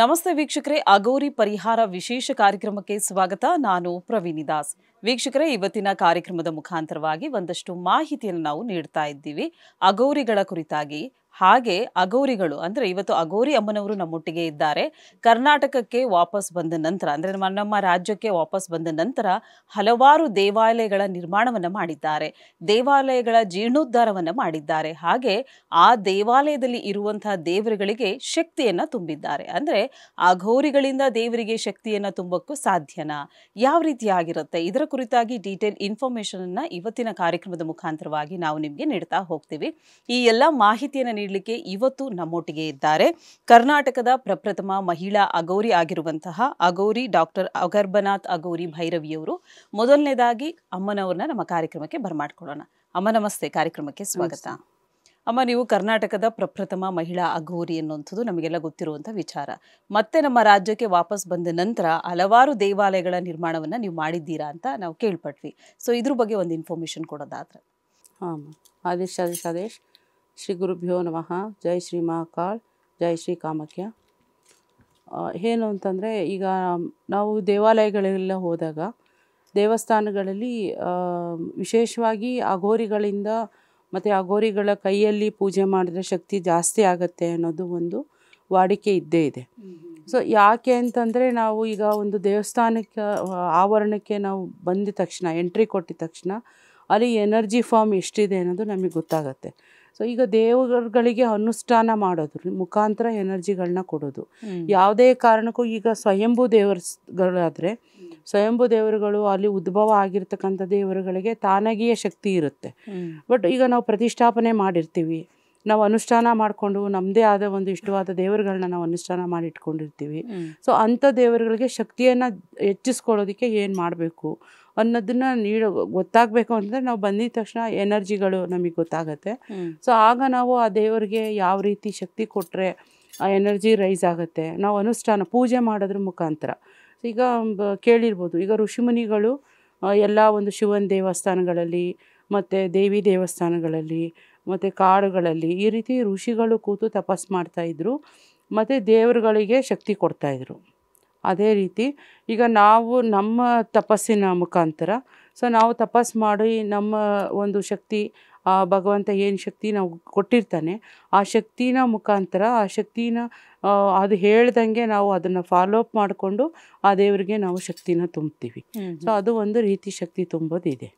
ನಮಸ್ತೆ ವೀಕ್ಷಕರೇ ಅಗೋರಿ ಪರಿಹಾರ ವಿಶೇಷ ಕಾರ್ಯಕ್ರಮಕ್ಕೆ ಸ್ವಾಗತ ನಾನು ಪ್ರವೀಣಿ ದಾಸ್ ವೀಕ್ಷಕರೇ ಇವತ್ತಿನ ಕಾರ್ಯಕ್ರಮದ ಮುಖಾಂತರವಾಗಿ ಒಂದಷ್ಟು ಮಾಹಿತಿಯನ್ನು ನಾವು ನೀಡ್ತಾ ಇದ್ದೀವಿ ಅಗೋರಿಗಳ ಕುರಿತಾಗಿ ಹಾಗೆ ಅಗೌರಿಗಳು ಅಂದ್ರೆ ಇವತ್ತು ಅಗೌರಿ ಅಮ್ಮನವರು ನಮ್ಮೊಟ್ಟಿಗೆ ಇದ್ದಾರೆ ಕರ್ನಾಟಕಕ್ಕೆ ವಾಪಸ್ ಬಂದ ನಂತರ ಅಂದ್ರೆ ನಮ್ಮ ರಾಜ್ಯಕ್ಕೆ ವಾಪಸ್ ಬಂದ ನಂತರ ಹಲವಾರು ದೇವಾಲಯಗಳ ನಿರ್ಮಾಣವನ್ನು ಮಾಡಿದ್ದಾರೆ ದೇವಾಲಯಗಳ ಜೀರ್ಣೋದ್ಧಾರವನ್ನು ಮಾಡಿದ್ದಾರೆ ಹಾಗೆ ಆ ದೇವಾಲಯದಲ್ಲಿ ಇರುವಂತಹ ದೇವರುಗಳಿಗೆ ಶಕ್ತಿಯನ್ನು ತುಂಬಿದ್ದಾರೆ ಅಂದ್ರೆ ಅಘೋರಿಗಳಿಂದ ದೇವರಿಗೆ ಶಕ್ತಿಯನ್ನು ತುಂಬಕ್ಕೂ ಸಾಧ್ಯನಾ ಯಾವ ರೀತಿಯಾಗಿರುತ್ತೆ ಇದರ ಕುರಿತಾಗಿ ಡೀಟೇಲ್ ಅನ್ನ ಇವತ್ತಿನ ಕಾರ್ಯಕ್ರಮದ ಮುಖಾಂತರವಾಗಿ ನಾವು ನಿಮಗೆ ನೀಡ್ತಾ ಹೋಗ್ತೀವಿ ಈ ಎಲ್ಲ ಮಾಹಿತಿಯನ್ನು ನೀಡಲಿಕ್ಕೆ ಇವತ್ತು ನಮ್ಮೊಟ್ಟಿಗೆ ಇದ್ದಾರೆ ಕರ್ನಾಟಕದ ಪ್ರಪ್ರಥಮ ಮಹಿಳಾ ಅಗೌರಿ ಆಗಿರುವಂತಹ ಅಗೌರಿ ಡಾಕ್ಟರ್ ಅಗರ್ಭನಾಥ್ ಅಗೌರಿ ಭೈರವಿಯವರು ಮೊದಲನೇದಾಗಿ ಅಮ್ಮನವ್ರನ್ನ ನಮ್ಮ ಕಾರ್ಯಕ್ರಮಕ್ಕೆ ಬರಮಾಡ್ಕೊಳ್ಳೋಣ ಅಮ್ಮ ನಮಸ್ತೆ ಕಾರ್ಯಕ್ರಮಕ್ಕೆ ಸ್ವಾಗತ ಅಮ್ಮ ನೀವು ಕರ್ನಾಟಕದ ಪ್ರಪ್ರಥಮ ಮಹಿಳಾ ಅಗೌರಿ ಅನ್ನುವಂಥದ್ದು ನಮಗೆಲ್ಲ ಗೊತ್ತಿರುವಂಥ ವಿಚಾರ ಮತ್ತೆ ನಮ್ಮ ರಾಜ್ಯಕ್ಕೆ ವಾಪಸ್ ಬಂದ ನಂತರ ಹಲವಾರು ದೇವಾಲಯಗಳ ನಿರ್ಮಾಣವನ್ನು ನೀವು ಮಾಡಿದ್ದೀರಾ ಅಂತ ನಾವು ಕೇಳ್ಪಟ್ವಿ ಸೊ ಇದ್ರ ಬಗ್ಗೆ ಒಂದು ಇನ್ಫಾರ್ಮೇಷನ್ ಕೊಡೋದಾದ್ರೆ ಹಾಂ ಆದೇಶ್ ಆದೇಶ್ ಆದೇಶ್ ಶ್ರೀ ಗುರುಭ್ಯೋ ನಮಃ ಜೈ ಶ್ರೀ ಮಹಾಕಾಳ್ ಜೈ ಶ್ರೀ ಕಾಮಾಖ್ಯ ಏನು ಅಂತಂದರೆ ಈಗ ನಾವು ದೇವಾಲಯಗಳೆಲ್ಲ ಹೋದಾಗ ದೇವಸ್ಥಾನಗಳಲ್ಲಿ ವಿಶೇಷವಾಗಿ ಅಘೋರಿಗಳಿಂದ ಮತ್ತು ಅಘೋರಿಗಳ ಕೈಯಲ್ಲಿ ಪೂಜೆ ಮಾಡಿದ್ರೆ ಶಕ್ತಿ ಜಾಸ್ತಿ ಆಗುತ್ತೆ ಅನ್ನೋದು ಒಂದು ವಾಡಿಕೆ ಇದ್ದೇ ಇದೆ ಸೊ ಯಾಕೆ ಅಂತಂದರೆ ನಾವು ಈಗ ಒಂದು ದೇವಸ್ಥಾನಕ್ಕೆ ಆವರಣಕ್ಕೆ ನಾವು ಬಂದ ತಕ್ಷಣ ಎಂಟ್ರಿ ಕೊಟ್ಟಿದ ತಕ್ಷಣ ಅಲ್ಲಿ ಎನರ್ಜಿ ಫಾರ್ಮ್ ಎಷ್ಟಿದೆ ಅನ್ನೋದು ನಮಗೆ ಗೊತ್ತಾಗುತ್ತೆ ಸೊ ಈಗ ದೇವರುಗಳಿಗೆ ಅನುಷ್ಠಾನ ಮಾಡೋದ್ರ ಮುಖಾಂತರ ಎನರ್ಜಿಗಳನ್ನ ಕೊಡೋದು ಯಾವುದೇ ಕಾರಣಕ್ಕೂ ಈಗ ಸ್ವಯಂಭೂ ದೇವರುಗಳಾದರೆ ಸ್ವಯಂಭೂ ದೇವರುಗಳು ಅಲ್ಲಿ ಉದ್ಭವ ಆಗಿರ್ತಕ್ಕಂಥ ದೇವರುಗಳಿಗೆ ತಾನಾಗಿಯೇ ಶಕ್ತಿ ಇರುತ್ತೆ ಬಟ್ ಈಗ ನಾವು ಪ್ರತಿಷ್ಠಾಪನೆ ಮಾಡಿರ್ತೀವಿ ನಾವು ಅನುಷ್ಠಾನ ಮಾಡಿಕೊಂಡು ನಮ್ಮದೇ ಆದ ಒಂದು ಇಷ್ಟವಾದ ದೇವರುಗಳನ್ನ ನಾವು ಅನುಷ್ಠಾನ ಮಾಡಿ ಇಟ್ಕೊಂಡಿರ್ತೀವಿ ಸೊ ಅಂಥ ದೇವರುಗಳಿಗೆ ಶಕ್ತಿಯನ್ನು ಹೆಚ್ಚಿಸ್ಕೊಳ್ಳೋದಕ್ಕೆ ಏನು ಮಾಡಬೇಕು ಅನ್ನೋದನ್ನ ನೀಡೋ ಗೊತ್ತಾಗಬೇಕು ಅಂದರೆ ನಾವು ಬಂದಿದ ತಕ್ಷಣ ಎನರ್ಜಿಗಳು ನಮಗೆ ಗೊತ್ತಾಗತ್ತೆ ಸೊ ಆಗ ನಾವು ಆ ದೇವರಿಗೆ ಯಾವ ರೀತಿ ಶಕ್ತಿ ಕೊಟ್ಟರೆ ಆ ಎನರ್ಜಿ ರೈಸ್ ಆಗುತ್ತೆ ನಾವು ಅನುಷ್ಠಾನ ಪೂಜೆ ಮಾಡೋದ್ರ ಮುಖಾಂತರ ಈಗ ಕೇಳಿರ್ಬೋದು ಈಗ ಋಷಿಮುನಿಗಳು ಎಲ್ಲ ಒಂದು ಶಿವನ ದೇವಸ್ಥಾನಗಳಲ್ಲಿ ಮತ್ತು ದೇವಿ ದೇವಸ್ಥಾನಗಳಲ್ಲಿ ಮತ್ತು ಕಾಡುಗಳಲ್ಲಿ ಈ ರೀತಿ ಋಷಿಗಳು ಕೂತು ತಪಸ್ ಮಾಡ್ತಾಯಿದ್ರು ಮತ್ತು ದೇವರುಗಳಿಗೆ ಶಕ್ತಿ ಕೊಡ್ತಾಯಿದ್ರು ಅದೇ ರೀತಿ ಈಗ ನಾವು ನಮ್ಮ ತಪಸ್ಸಿನ ಮುಖಾಂತರ ಸೊ ನಾವು ತಪಸ್ ಮಾಡಿ ನಮ್ಮ ಒಂದು ಶಕ್ತಿ ಭಗವಂತ ಏನು ಶಕ್ತಿ ನಾವು ಕೊಟ್ಟಿರ್ತಾನೆ ಆ ಶಕ್ತಿನ ಮುಖಾಂತರ ಆ ಶಕ್ತಿನ ಅದು ಹೇಳ್ದಂಗೆ ನಾವು ಅದನ್ನು ಫಾಲೋ ಅಪ್ ಮಾಡಿಕೊಂಡು ಆ ದೇವರಿಗೆ ನಾವು ಶಕ್ತಿನ ತುಂಬ್ತೀವಿ ಸೊ ಅದು ಒಂದು ರೀತಿ ಶಕ್ತಿ ತುಂಬೋದಿದೆ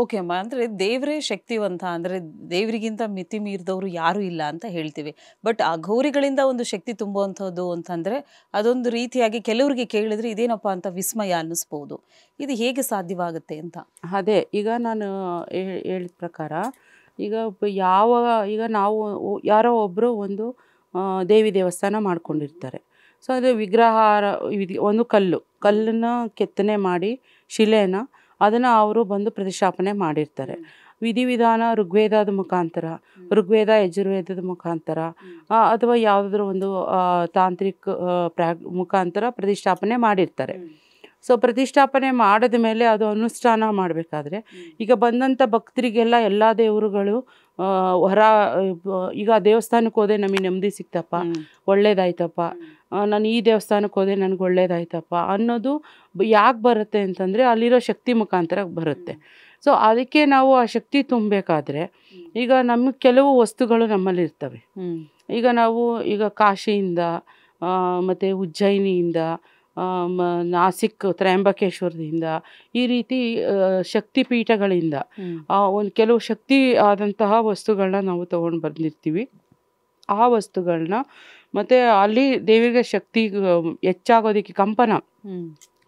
ಓಕೆ ಅಮ್ಮ ಅಂದರೆ ದೇವರೇ ಶಕ್ತಿವಂತ ಅಂದರೆ ದೇವರಿಗಿಂತ ಮಿತಿ ಮೀರಿದವರು ಯಾರೂ ಇಲ್ಲ ಅಂತ ಹೇಳ್ತೀವಿ ಬಟ್ ಆ ಗೌರಿಗಳಿಂದ ಒಂದು ಶಕ್ತಿ ತುಂಬುವಂಥದ್ದು ಅಂತಂದರೆ ಅದೊಂದು ರೀತಿಯಾಗಿ ಕೆಲವರಿಗೆ ಕೇಳಿದರೆ ಇದೇನಪ್ಪ ಅಂತ ವಿಸ್ಮಯ ಅನ್ನಿಸ್ಬೋದು ಇದು ಹೇಗೆ ಸಾಧ್ಯವಾಗುತ್ತೆ ಅಂತ ಅದೇ ಈಗ ನಾನು ಹೇಳಿದ ಪ್ರಕಾರ ಈಗ ಯಾವ ಈಗ ನಾವು ಯಾರೋ ಒಬ್ಬರು ಒಂದು ದೇವಿ ದೇವಸ್ಥಾನ ಮಾಡ್ಕೊಂಡಿರ್ತಾರೆ ಸೊ ಅದು ವಿಗ್ರಹಾರ ಒಂದು ಕಲ್ಲು ಕಲ್ಲನ್ನು ಕೆತ್ತನೆ ಮಾಡಿ ಶಿಲೆಯನ್ನು ಅದನ್ನು ಅವರು ಬಂದು ಪ್ರತಿಷ್ಠಾಪನೆ ಮಾಡಿರ್ತಾರೆ ವಿಧಿವಿಧಾನ ಋಗ್ವೇದದ ಮುಖಾಂತರ ಋಗ್ವೇದ ಯಜುರ್ವೇದದ ಮುಖಾಂತರ ಅಥವಾ ಯಾವುದಾದ್ರೂ ಒಂದು ತಾಂತ್ರಿಕ ಮುಕಾಂತರ ಮುಖಾಂತರ ಪ್ರತಿಷ್ಠಾಪನೆ ಮಾಡಿರ್ತಾರೆ ಸೊ ಪ್ರತಿಷ್ಠಾಪನೆ ಮಾಡಿದ ಮೇಲೆ ಅದು ಅನುಷ್ಠಾನ ಮಾಡಬೇಕಾದ್ರೆ ಈಗ ಬಂದಂಥ ಭಕ್ತರಿಗೆಲ್ಲ ಎಲ್ಲ ದೇವರುಗಳು ಹೊರ ಈಗ ದೇವಸ್ಥಾನಕ್ಕೆ ಹೋದೆ ನಮಗೆ ನೆಮ್ಮದಿ ಸಿಕ್ತಪ್ಪ ಒಳ್ಳೇದಾಯ್ತಪ್ಪ ನಾನು ಈ ದೇವಸ್ಥಾನಕ್ಕೆ ಹೋದೆ ನನಗೆ ಒಳ್ಳೇದಾಯ್ತಪ್ಪ ಅನ್ನೋದು ಯಾಕೆ ಬರುತ್ತೆ ಅಂತಂದರೆ ಅಲ್ಲಿರೋ ಶಕ್ತಿ ಮುಖಾಂತರ ಬರುತ್ತೆ ಸೊ ಅದಕ್ಕೆ ನಾವು ಆ ಶಕ್ತಿ ತುಂಬಬೇಕಾದ್ರೆ ಈಗ ನಮಗೆ ಕೆಲವು ವಸ್ತುಗಳು ನಮ್ಮಲ್ಲಿ ಇರ್ತವೆ ಈಗ ನಾವು ಈಗ ಕಾಶಿಯಿಂದ ಮತ್ತು ಉಜ್ಜಯಿನಿಯಿಂದ ನಾಸಿಕ್ ತ್ರಯಂಬಕೇಶ್ವರದಿಂದ ಈ ರೀತಿ ಶಕ್ತಿ ಪೀಠಗಳಿಂದ ಒಂದು ಕೆಲವು ಶಕ್ತಿ ಆದಂತಹ ವಸ್ತುಗಳನ್ನ ನಾವು ತೊಗೊಂಡು ಬಂದಿರ್ತೀವಿ ಆ ವಸ್ತುಗಳನ್ನ ಮತ್ತೆ ಅಲ್ಲಿ ದೇವರಿಗೆ ಶಕ್ತಿ ಹೆಚ್ಚಾಗೋದಿಕ್ಕೆ ಕಂಪನ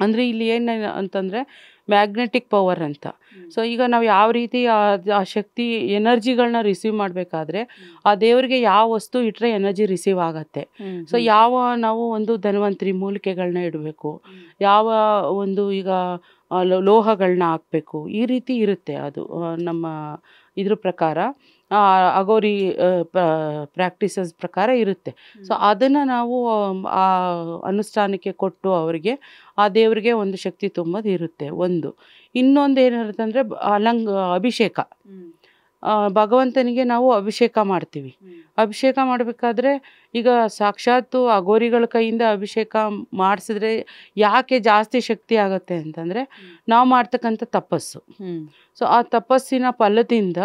ಅಂದರೆ ಇಲ್ಲಿ ಏನೇನು ಅಂತಂದರೆ ಮ್ಯಾಗ್ನೆಟಿಕ್ ಪವರ್ ಅಂತ ಸೊ ಈಗ ನಾವು ಯಾವ ರೀತಿ ಆ ಶಕ್ತಿ ಎನರ್ಜಿಗಳನ್ನ ರಿಸೀವ್ ಮಾಡಬೇಕಾದ್ರೆ ಆ ದೇವರಿಗೆ ಯಾವ ವಸ್ತು ಇಟ್ಟರೆ ಎನರ್ಜಿ ರಿಸೀವ್ ಆಗತ್ತೆ ಸೊ ಯಾವ ನಾವು ಒಂದು ಧನ್ವಂತರಿ ಮೂಲಿಕೆಗಳನ್ನ ಇಡಬೇಕು ಯಾವ ಒಂದು ಈಗ ಲೋಹಗಳನ್ನ ಹಾಕಬೇಕು ಈ ರೀತಿ ಇರುತ್ತೆ ಅದು ನಮ್ಮ ಇದ್ರ ಪ್ರಕಾರ ಅಗೋರಿ ಪ್ರಾಕ್ಟೀಸಸ್ ಪ್ರಕಾರ ಇರುತ್ತೆ ಸೊ ಅದನ್ನು ನಾವು ಆ ಅನುಷ್ಠಾನಕ್ಕೆ ಕೊಟ್ಟು ಅವರಿಗೆ ಆ ದೇವರಿಗೆ ಒಂದು ಶಕ್ತಿ ತುಂಬೋದು ಇರುತ್ತೆ ಒಂದು ಇನ್ನೊಂದು ಏನಿರುತ್ತಂದರೆ ಅಲಂಗ ಅಭಿಷೇಕ ಭಗವಂತನಿಗೆ ನಾವು ಅಭಿಷೇಕ ಮಾಡ್ತೀವಿ ಅಭಿಷೇಕ ಮಾಡಬೇಕಾದ್ರೆ ಈಗ ಸಾಕ್ಷಾತ್ತು ಅಘೋರಿಗಳ ಕೈಯಿಂದ ಅಭಿಷೇಕ ಮಾಡಿಸಿದ್ರೆ ಯಾಕೆ ಜಾಸ್ತಿ ಶಕ್ತಿ ಆಗುತ್ತೆ ಅಂತಂದರೆ ನಾವು ಮಾಡ್ತಕ್ಕಂಥ ತಪಸ್ಸು ಸೊ ಆ ತಪಸ್ಸಿನ ಫಲದಿಂದ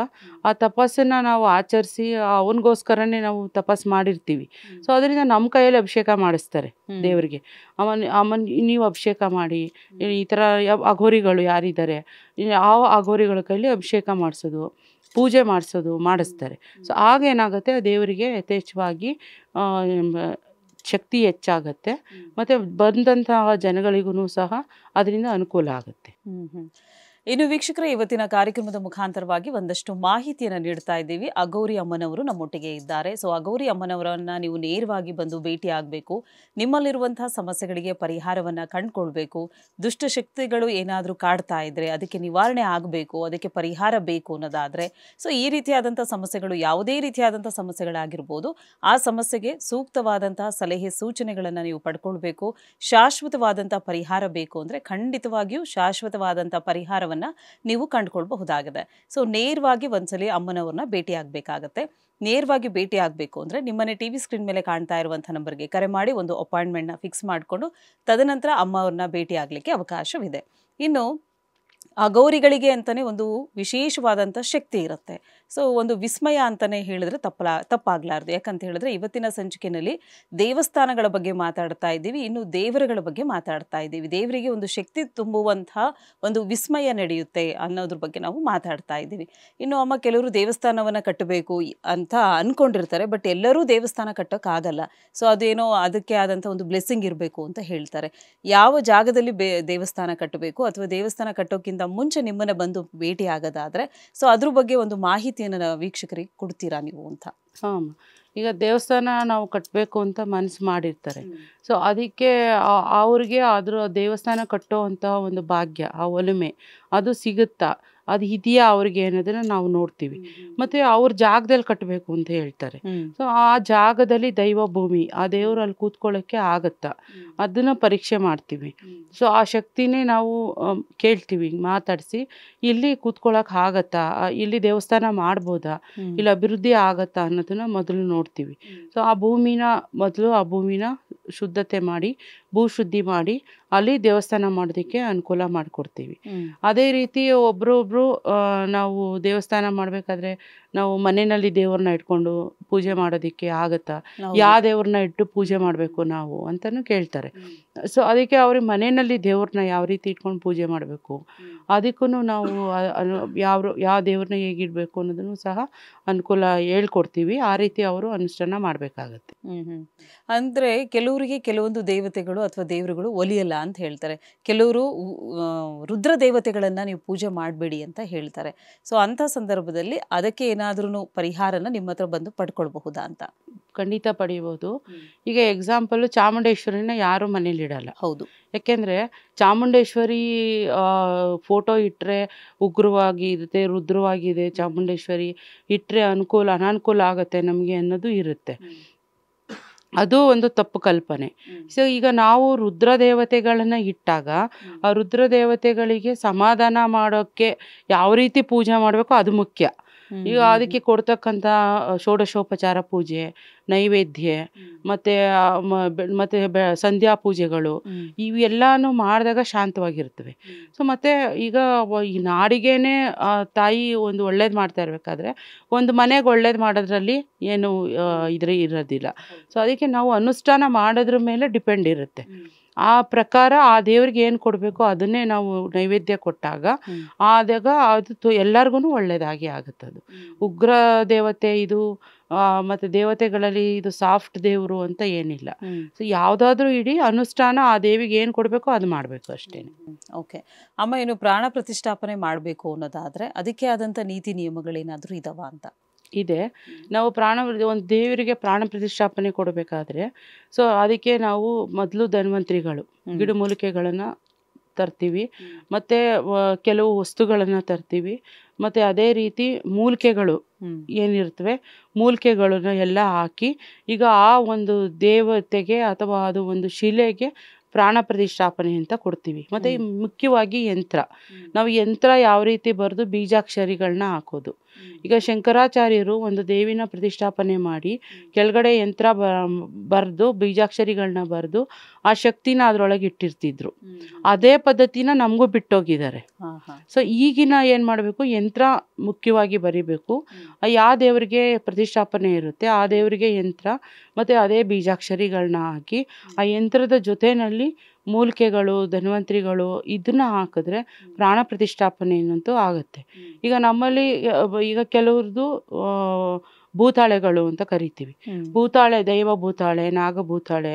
ಆ ತಪಸ್ಸನ್ನು ನಾವು ಆಚರಿಸಿ ಅವನಿಗೋಸ್ಕರನೇ ನಾವು ತಪಸ್ಸು ಮಾಡಿರ್ತೀವಿ ಸೊ ಅದರಿಂದ ನಮ್ಮ ಕೈಯಲ್ಲಿ ಅಭಿಷೇಕ ಮಾಡಿಸ್ತಾರೆ ದೇವರಿಗೆ ಅವನ್ ಅಮನ್ ನೀವು ಅಭಿಷೇಕ ಮಾಡಿ ಈ ಥರ ಅಘೋರಿಗಳು ಯಾರಿದ್ದಾರೆ ಆ ಅಘೋರಿಗಳ ಕೈಯಲ್ಲಿ ಅಭಿಷೇಕ ಮಾಡಿಸೋದು ಪೂಜೆ ಮಾಡಿಸೋದು ಮಾಡಿಸ್ತಾರೆ ಸೊ ಆಗ ಏನಾಗುತ್ತೆ ದೇವರಿಗೆ ಯಥೇಚ್ಛವಾಗಿ ಶಕ್ತಿ ಹೆಚ್ಚಾಗತ್ತೆ ಮತ್ತು ಬಂದಂತಹ ಜನಗಳಿಗೂ ಸಹ ಅದರಿಂದ ಅನುಕೂಲ ಆಗುತ್ತೆ ಇನ್ನು ವೀಕ್ಷಕರ ಇವತ್ತಿನ ಕಾರ್ಯಕ್ರಮದ ಮುಖಾಂತರವಾಗಿ ಒಂದಷ್ಟು ಮಾಹಿತಿಯನ್ನು ನೀಡ್ತಾ ಇದ್ದೀವಿ ಅಗೌರಿ ಅಮ್ಮನವರು ನಮ್ಮೊಟ್ಟಿಗೆ ಇದ್ದಾರೆ ಸೊ ಅಗೌರಿ ಅಮ್ಮನವರನ್ನ ನೀವು ನೇರವಾಗಿ ಬಂದು ಭೇಟಿ ಆಗಬೇಕು ನಿಮ್ಮಲ್ಲಿರುವಂತಹ ಸಮಸ್ಯೆಗಳಿಗೆ ಪರಿಹಾರವನ್ನ ಕಂಡುಕೊಳ್ಬೇಕು ದುಷ್ಟಶಕ್ತಿಗಳು ಏನಾದರೂ ಕಾಡ್ತಾ ಇದ್ರೆ ಅದಕ್ಕೆ ನಿವಾರಣೆ ಆಗಬೇಕು ಅದಕ್ಕೆ ಪರಿಹಾರ ಬೇಕು ಅನ್ನೋದಾದ್ರೆ ಸೊ ಈ ರೀತಿಯಾದಂತಹ ಸಮಸ್ಯೆಗಳು ಯಾವುದೇ ರೀತಿಯಾದಂತಹ ಸಮಸ್ಯೆಗಳಾಗಿರ್ಬೋದು ಆ ಸಮಸ್ಯೆಗೆ ಸೂಕ್ತವಾದಂತಹ ಸಲಹೆ ಸೂಚನೆಗಳನ್ನ ನೀವು ಪಡ್ಕೊಳ್ಬೇಕು ಶಾಶ್ವತವಾದಂತಹ ಪರಿಹಾರ ಬೇಕು ಅಂದ್ರೆ ಖಂಡಿತವಾಗಿಯೂ ಶಾಶ್ವತವಾದಂತಹ ಪರಿಹಾರ ನೀವು ಕಂಡುಕೊಳ್ಬಹುದಾಗಿದೆ ಸೊ ನೇರವಾಗಿ ಒಂದ್ಸಲಿ ಅಮ್ಮನವ್ರನ್ನ ಭೇಟಿ ಆಗಬೇಕಾಗತ್ತೆ ನೇರವಾಗಿ ಭೇಟಿ ಆಗಬೇಕು ಅಂದರೆ ನಿಮ್ಮನೆ ಟಿ ವಿ ಸ್ಕ್ರೀನ್ ಮೇಲೆ ಕಾಣ್ತಾ ಇರುವಂಥ ನಂಬರ್ಗೆ ಕರೆ ಮಾಡಿ ಒಂದು ಅಪಾಯಿಂಟ್ಮೆಂಟ್ನ ಫಿಕ್ಸ್ ಮಾಡಿಕೊಂಡು ತದನಂತರ ಅಮ್ಮ ಅವ್ರನ್ನ ಭೇಟಿ ಆಗಲಿಕ್ಕೆ ಅವಕಾಶವಿದೆ ಇನ್ನು ಗೌರಿಗಳಿಗೆ ಅಂತಲೇ ಒಂದು ವಿಶೇಷವಾದಂಥ ಶಕ್ತಿ ಇರುತ್ತೆ ಸೊ ಒಂದು ವಿಸ್ಮಯ ಅಂತಲೇ ಹೇಳಿದ್ರೆ ತಪ್ಪಲಾ ತಪ್ಪಾಗಲಾರ್ದು ಯಾಕಂತ ಹೇಳಿದ್ರೆ ಇವತ್ತಿನ ಸಂಚಿಕೆಯಲ್ಲಿ ದೇವಸ್ಥಾನಗಳ ಬಗ್ಗೆ ಮಾತಾಡ್ತಾ ಇದ್ದೀವಿ ಇನ್ನು ದೇವರುಗಳ ಬಗ್ಗೆ ಮಾತಾಡ್ತಾ ಇದ್ದೀವಿ ದೇವರಿಗೆ ಒಂದು ಶಕ್ತಿ ತುಂಬುವಂತಹ ಒಂದು ವಿಸ್ಮಯ ನಡೆಯುತ್ತೆ ಅನ್ನೋದ್ರ ಬಗ್ಗೆ ನಾವು ಮಾತಾಡ್ತಾ ಇದ್ದೀವಿ ಇನ್ನು ಅಮ್ಮ ಕೆಲವರು ದೇವಸ್ಥಾನವನ್ನು ಕಟ್ಟಬೇಕು ಅಂತ ಅಂದ್ಕೊಂಡಿರ್ತಾರೆ ಬಟ್ ಎಲ್ಲರೂ ದೇವಸ್ಥಾನ ಕಟ್ಟೋಕ್ಕಾಗಲ್ಲ ಸೊ ಅದೇನೋ ಅದಕ್ಕೆ ಆದಂಥ ಒಂದು ಬ್ಲೆಸ್ಸಿಂಗ್ ಇರಬೇಕು ಅಂತ ಹೇಳ್ತಾರೆ ಯಾವ ಜಾಗದಲ್ಲಿ ಬೇ ದೇವಸ್ಥಾನ ಕಟ್ಟಬೇಕು ಅಥವಾ ದೇವಸ್ಥಾನ ಕಟ್ಟೋಕ್ಕಿಂತ ಮುಂಚೆ ನಿಮ್ಮನ್ನು ಬಂದು ಭೇಟಿ ಆಗೋದಾದರೆ ಸೊ ಅದ್ರ ಬಗ್ಗೆ ಒಂದು ಮಾಹಿತಿ ಮಾಹಿತಿಯನ್ನು ವೀಕ್ಷಕರಿಗೆ ಕೊಡ್ತೀರಾ ನೀವು ಅಂತ ಹಾಂ ಈಗ ದೇವಸ್ಥಾನ ನಾವು ಕಟ್ಟಬೇಕು ಅಂತ ಮನಸ್ಸು ಮಾಡಿರ್ತಾರೆ ಸೊ ಅದಕ್ಕೆ ಅವ್ರಿಗೆ ಅದ್ರ ದೇವಸ್ಥಾನ ಕಟ್ಟೋ ಅಂತ ಒಂದು ಭಾಗ್ಯ ಆ ಒಲುಮೆ ಅದು ಸಿಗುತ್ತಾ ಅದು ಇದೆಯಾ ಅವ್ರಿಗೆ ಅನ್ನೋದನ್ನು ನಾವು ನೋಡ್ತೀವಿ ಮತ್ತೆ ಅವ್ರ ಜಾಗದಲ್ಲಿ ಕಟ್ಟಬೇಕು ಅಂತ ಹೇಳ್ತಾರೆ ಸೊ ಆ ಜಾಗದಲ್ಲಿ ದೈವ ಭೂಮಿ ಆ ದೇವರು ಅಲ್ಲಿ ಕೂತ್ಕೊಳ್ಳೋಕ್ಕೆ ಆಗತ್ತಾ ಅದನ್ನ ಪರೀಕ್ಷೆ ಮಾಡ್ತೀವಿ ಸೊ ಆ ಶಕ್ತಿನೇ ನಾವು ಕೇಳ್ತೀವಿ ಮಾತಾಡಿಸಿ ಇಲ್ಲಿ ಕೂತ್ಕೊಳ್ಳೋಕೆ ಆಗತ್ತಾ ಇಲ್ಲಿ ದೇವಸ್ಥಾನ ಮಾಡ್ಬೋದಾ ಇಲ್ಲಿ ಅಭಿವೃದ್ಧಿ ಆಗತ್ತಾ ಅನ್ನೋದನ್ನ ಮೊದಲು ನೋಡ್ತೀವಿ ಸೊ ಆ ಭೂಮಿನ ಮೊದಲು ಆ ಭೂಮಿನ ಶುದ್ಧತೆ ಮಾಡಿ ಭೂ ಶುದ್ಧಿ ಮಾಡಿ ಅಲ್ಲಿ ದೇವಸ್ಥಾನ ಮಾಡೋದಕ್ಕೆ ಅನುಕೂಲ ಮಾಡಿಕೊಡ್ತೀವಿ ಅದೇ ರೀತಿ ಒಬ್ಬರೊಬ್ರು ನಾವು ದೇವಸ್ಥಾನ ಮಾಡಬೇಕಾದ್ರೆ ನಾವು ಮನೆಯಲ್ಲಿ ದೇವ್ರನ್ನ ಇಟ್ಕೊಂಡು ಪೂಜೆ ಮಾಡೋದಿಕ್ಕೆ ಆಗತ್ತಾ ಯಾವ ದೇವ್ರನ್ನ ಇಟ್ಟು ಪೂಜೆ ಮಾಡಬೇಕು ನಾವು ಅಂತಾನು ಕೇಳ್ತಾರೆ ಸೊ ಅದಕ್ಕೆ ಅವ್ರಿಗೆ ಮನೆಯಲ್ಲಿ ದೇವ್ರನ್ನ ಯಾವ ರೀತಿ ಇಟ್ಕೊಂಡು ಪೂಜೆ ಮಾಡಬೇಕು ಅದಕ್ಕೂ ನಾವು ಯಾವ ಯಾವ ದೇವ್ರನ್ನ ಹೇಗಿಡ್ಬೇಕು ಅನ್ನೋದನ್ನು ಸಹ ಅನುಕೂಲ ಹೇಳ್ಕೊಡ್ತೀವಿ ಆ ರೀತಿ ಅವರು ಅನುಷ್ಠಾನ ಮಾಡಬೇಕಾಗತ್ತೆ ಅಂದರೆ ಕೆಲವರಿಗೆ ಕೆಲವೊಂದು ದೇವತೆಗಳು ಅಥವಾ ದೇವರುಗಳು ಒಲಿಯಲ್ಲ ಅಂತ ಹೇಳ್ತಾರೆ ಕೆಲವರು ರುದ್ರ ದೇವತೆಗಳನ್ನು ನೀವು ಪೂಜೆ ಮಾಡಬೇಡಿ ಅಂತ ಹೇಳ್ತಾರೆ ಸೊ ಅಂಥ ಸಂದರ್ಭದಲ್ಲಿ ಅದಕ್ಕೆ ಏನು ಏನಾದ್ರೂ ಪರಿಹಾರನ ನಿಮ್ಮ ಹತ್ರ ಬಂದು ಪಡ್ಕೊಳ್ಬಹುದಾ ಅಂತ ಖಂಡಿತ ಪಡೆಯಬಹುದು ಈಗ ಎಕ್ಸಾಂಪಲ್ ಚಾಮುಂಡೇಶ್ವರಿನ ಯಾರು ಮನೇಲಿ ಇಡಲ್ಲ ಹೌದು ಯಾಕೆಂದ್ರೆ ಚಾಮುಂಡೇಶ್ವರಿ ಫೋಟೋ ಇಟ್ಟರೆ ಉಗ್ರವಾಗಿದೆ ರುದ್ರವಾಗಿದೆ ಚಾಮುಂಡೇಶ್ವರಿ ಇಟ್ಟರೆ ಅನುಕೂಲ ಅನಾನುಕೂಲ ಆಗುತ್ತೆ ನಮಗೆ ಅನ್ನೋದು ಇರುತ್ತೆ ಅದು ಒಂದು ತಪ್ಪು ಕಲ್ಪನೆ ಸೊ ಈಗ ನಾವು ರುದ್ರ ದೇವತೆಗಳನ್ನ ಇಟ್ಟಾಗ ಆ ರುದ್ರ ದೇವತೆಗಳಿಗೆ ಸಮಾಧಾನ ಮಾಡೋಕ್ಕೆ ಯಾವ ರೀತಿ ಪೂಜೆ ಮಾಡಬೇಕು ಅದು ಮುಖ್ಯ ಈಗ ಅದಕ್ಕೆ ಕೊಡ್ತಕ್ಕಂಥ ಷೋಡಶೋಪಚಾರ ಪೂಜೆ ನೈವೇದ್ಯ ಮತ್ತೆ ಮತ್ತೆ ಸಂಧ್ಯಾ ಪೂಜೆಗಳು ಇವೆಲ್ಲಾನು ಮಾಡಿದಾಗ ಶಾಂತವಾಗಿರ್ತವೆ ಸೊ ಮತ್ತೆ ಈಗ ಈ ನಾಡಿಗೆನೆ ತಾಯಿ ಒಂದು ಒಳ್ಳೇದು ಮಾಡ್ತಾ ಇರ್ಬೇಕಾದ್ರೆ ಒಂದು ಮನೆಗೆ ಒಳ್ಳೇದು ಮಾಡೋದ್ರಲ್ಲಿ ಏನು ಇದ್ರೆ ಇರೋದಿಲ್ಲ ಸೊ ಅದಕ್ಕೆ ನಾವು ಅನುಷ್ಠಾನ ಮಾಡೋದ್ರ ಮೇಲೆ ಡಿಪೆಂಡ್ ಇರುತ್ತೆ ಆ ಪ್ರಕಾರ ಆ ದೇವ್ರಿಗೆ ಏನು ಕೊಡಬೇಕು ಅದನ್ನೇ ನಾವು ನೈವೇದ್ಯ ಕೊಟ್ಟಾಗ ಆದಾಗ ಅದು ಎಲ್ಲರಿಗೂ ಒಳ್ಳೆಯದಾಗಿ ಆಗುತ್ತೆ ಅದು ಉಗ್ರ ದೇವತೆ ಇದು ಮತ್ತು ದೇವತೆಗಳಲ್ಲಿ ಇದು ಸಾಫ್ಟ್ ದೇವರು ಅಂತ ಏನಿಲ್ಲ ಸೊ ಯಾವುದಾದ್ರೂ ಇಡೀ ಅನುಷ್ಠಾನ ಆ ದೇವಿಗೆ ಏನು ಕೊಡಬೇಕು ಅದು ಮಾಡಬೇಕು ಅಷ್ಟೇ ಓಕೆ ಅಮ್ಮ ಏನು ಪ್ರಾಣ ಪ್ರತಿಷ್ಠಾಪನೆ ಮಾಡಬೇಕು ಅನ್ನೋದಾದರೆ ಅದಕ್ಕೆ ಆದಂಥ ನೀತಿ ನಿಯಮಗಳೇನಾದರೂ ಇದಾವ ಅಂತ ಇದೆ ನಾವು ಪ್ರಾಣ ಒಂದು ದೇವರಿಗೆ ಪ್ರಾಣ ಪ್ರತಿಷ್ಠಾಪನೆ ಕೊಡಬೇಕಾದ್ರೆ ಸೊ ಅದಕ್ಕೆ ನಾವು ಮೊದಲು ಧನ್ವಂತ್ರಿಗಳು ಗಿಡಮೂಲಿಕೆಗಳನ್ನು ತರ್ತೀವಿ ಮತ್ತು ಕೆಲವು ವಸ್ತುಗಳನ್ನು ತರ್ತೀವಿ ಮತ್ತು ಅದೇ ರೀತಿ ಮೂಲಿಕೆಗಳು ಏನಿರ್ತವೆ ಮೂಲಿಕೆಗಳನ್ನ ಎಲ್ಲ ಹಾಕಿ ಈಗ ಆ ಒಂದು ದೇವತೆಗೆ ಅಥವಾ ಅದು ಒಂದು ಶಿಲೆಗೆ ಪ್ರಾಣ ಪ್ರತಿಷ್ಠಾಪನೆ ಅಂತ ಕೊಡ್ತೀವಿ ಮತ್ತು ಮುಖ್ಯವಾಗಿ ಯಂತ್ರ ನಾವು ಯಂತ್ರ ಯಾವ ರೀತಿ ಬರೆದು ಬೀಜಾಕ್ಷರಿಗಳನ್ನ ಹಾಕೋದು ಈಗ ಶಂಕರಾಚಾರ್ಯರು ಒಂದು ದೇವಿನ ಪ್ರತಿಷ್ಠಾಪನೆ ಮಾಡಿ ಕೆಳಗಡೆ ಯಂತ್ರ ಬ ಬರೆದು ಬೀಜಾಕ್ಷರಿಗಳನ್ನ ಬರೆದು ಆ ಶಕ್ತಿನ ಅದರೊಳಗೆ ಇಟ್ಟಿರ್ತಿದ್ರು ಅದೇ ಪದ್ಧತಿನ ನಮಗೂ ಬಿಟ್ಟೋಗಿದ್ದಾರೆ ಸೊ ಈಗಿನ ಏನು ಮಾಡಬೇಕು ಯಂತ್ರ ಮುಖ್ಯವಾಗಿ ಬರಿಬೇಕು ಯಾವ ದೇವರಿಗೆ ಪ್ರತಿಷ್ಠಾಪನೆ ಇರುತ್ತೆ ಆ ದೇವರಿಗೆ ಯಂತ್ರ ಮತ್ತು ಅದೇ ಬೀಜಾಕ್ಷರಿಗಳನ್ನ ಹಾಕಿ ಆ ಯಂತ್ರದ ಜೊತೆಯಲ್ಲಿ ಮೂಲಿಕೆಗಳು ಧನ್ವಂತರಿಗಳು ಇದನ್ನ ಹಾಕಿದ್ರೆ ಪ್ರಾಣ ಪ್ರತಿಷ್ಠಾಪನೆ ಅನ್ನಂತೂ ಆಗುತ್ತೆ ಈಗ ನಮ್ಮಲ್ಲಿ ಈಗ ಕೆಲವ್ರದ್ದು ಭೂತಾಳೆಗಳು ಅಂತ ಕರಿತೀವಿ ಭೂತಾಳೆ ದೈವ ಭೂತಾಳೆ ನಾಗ ಭೂತಾಳೆ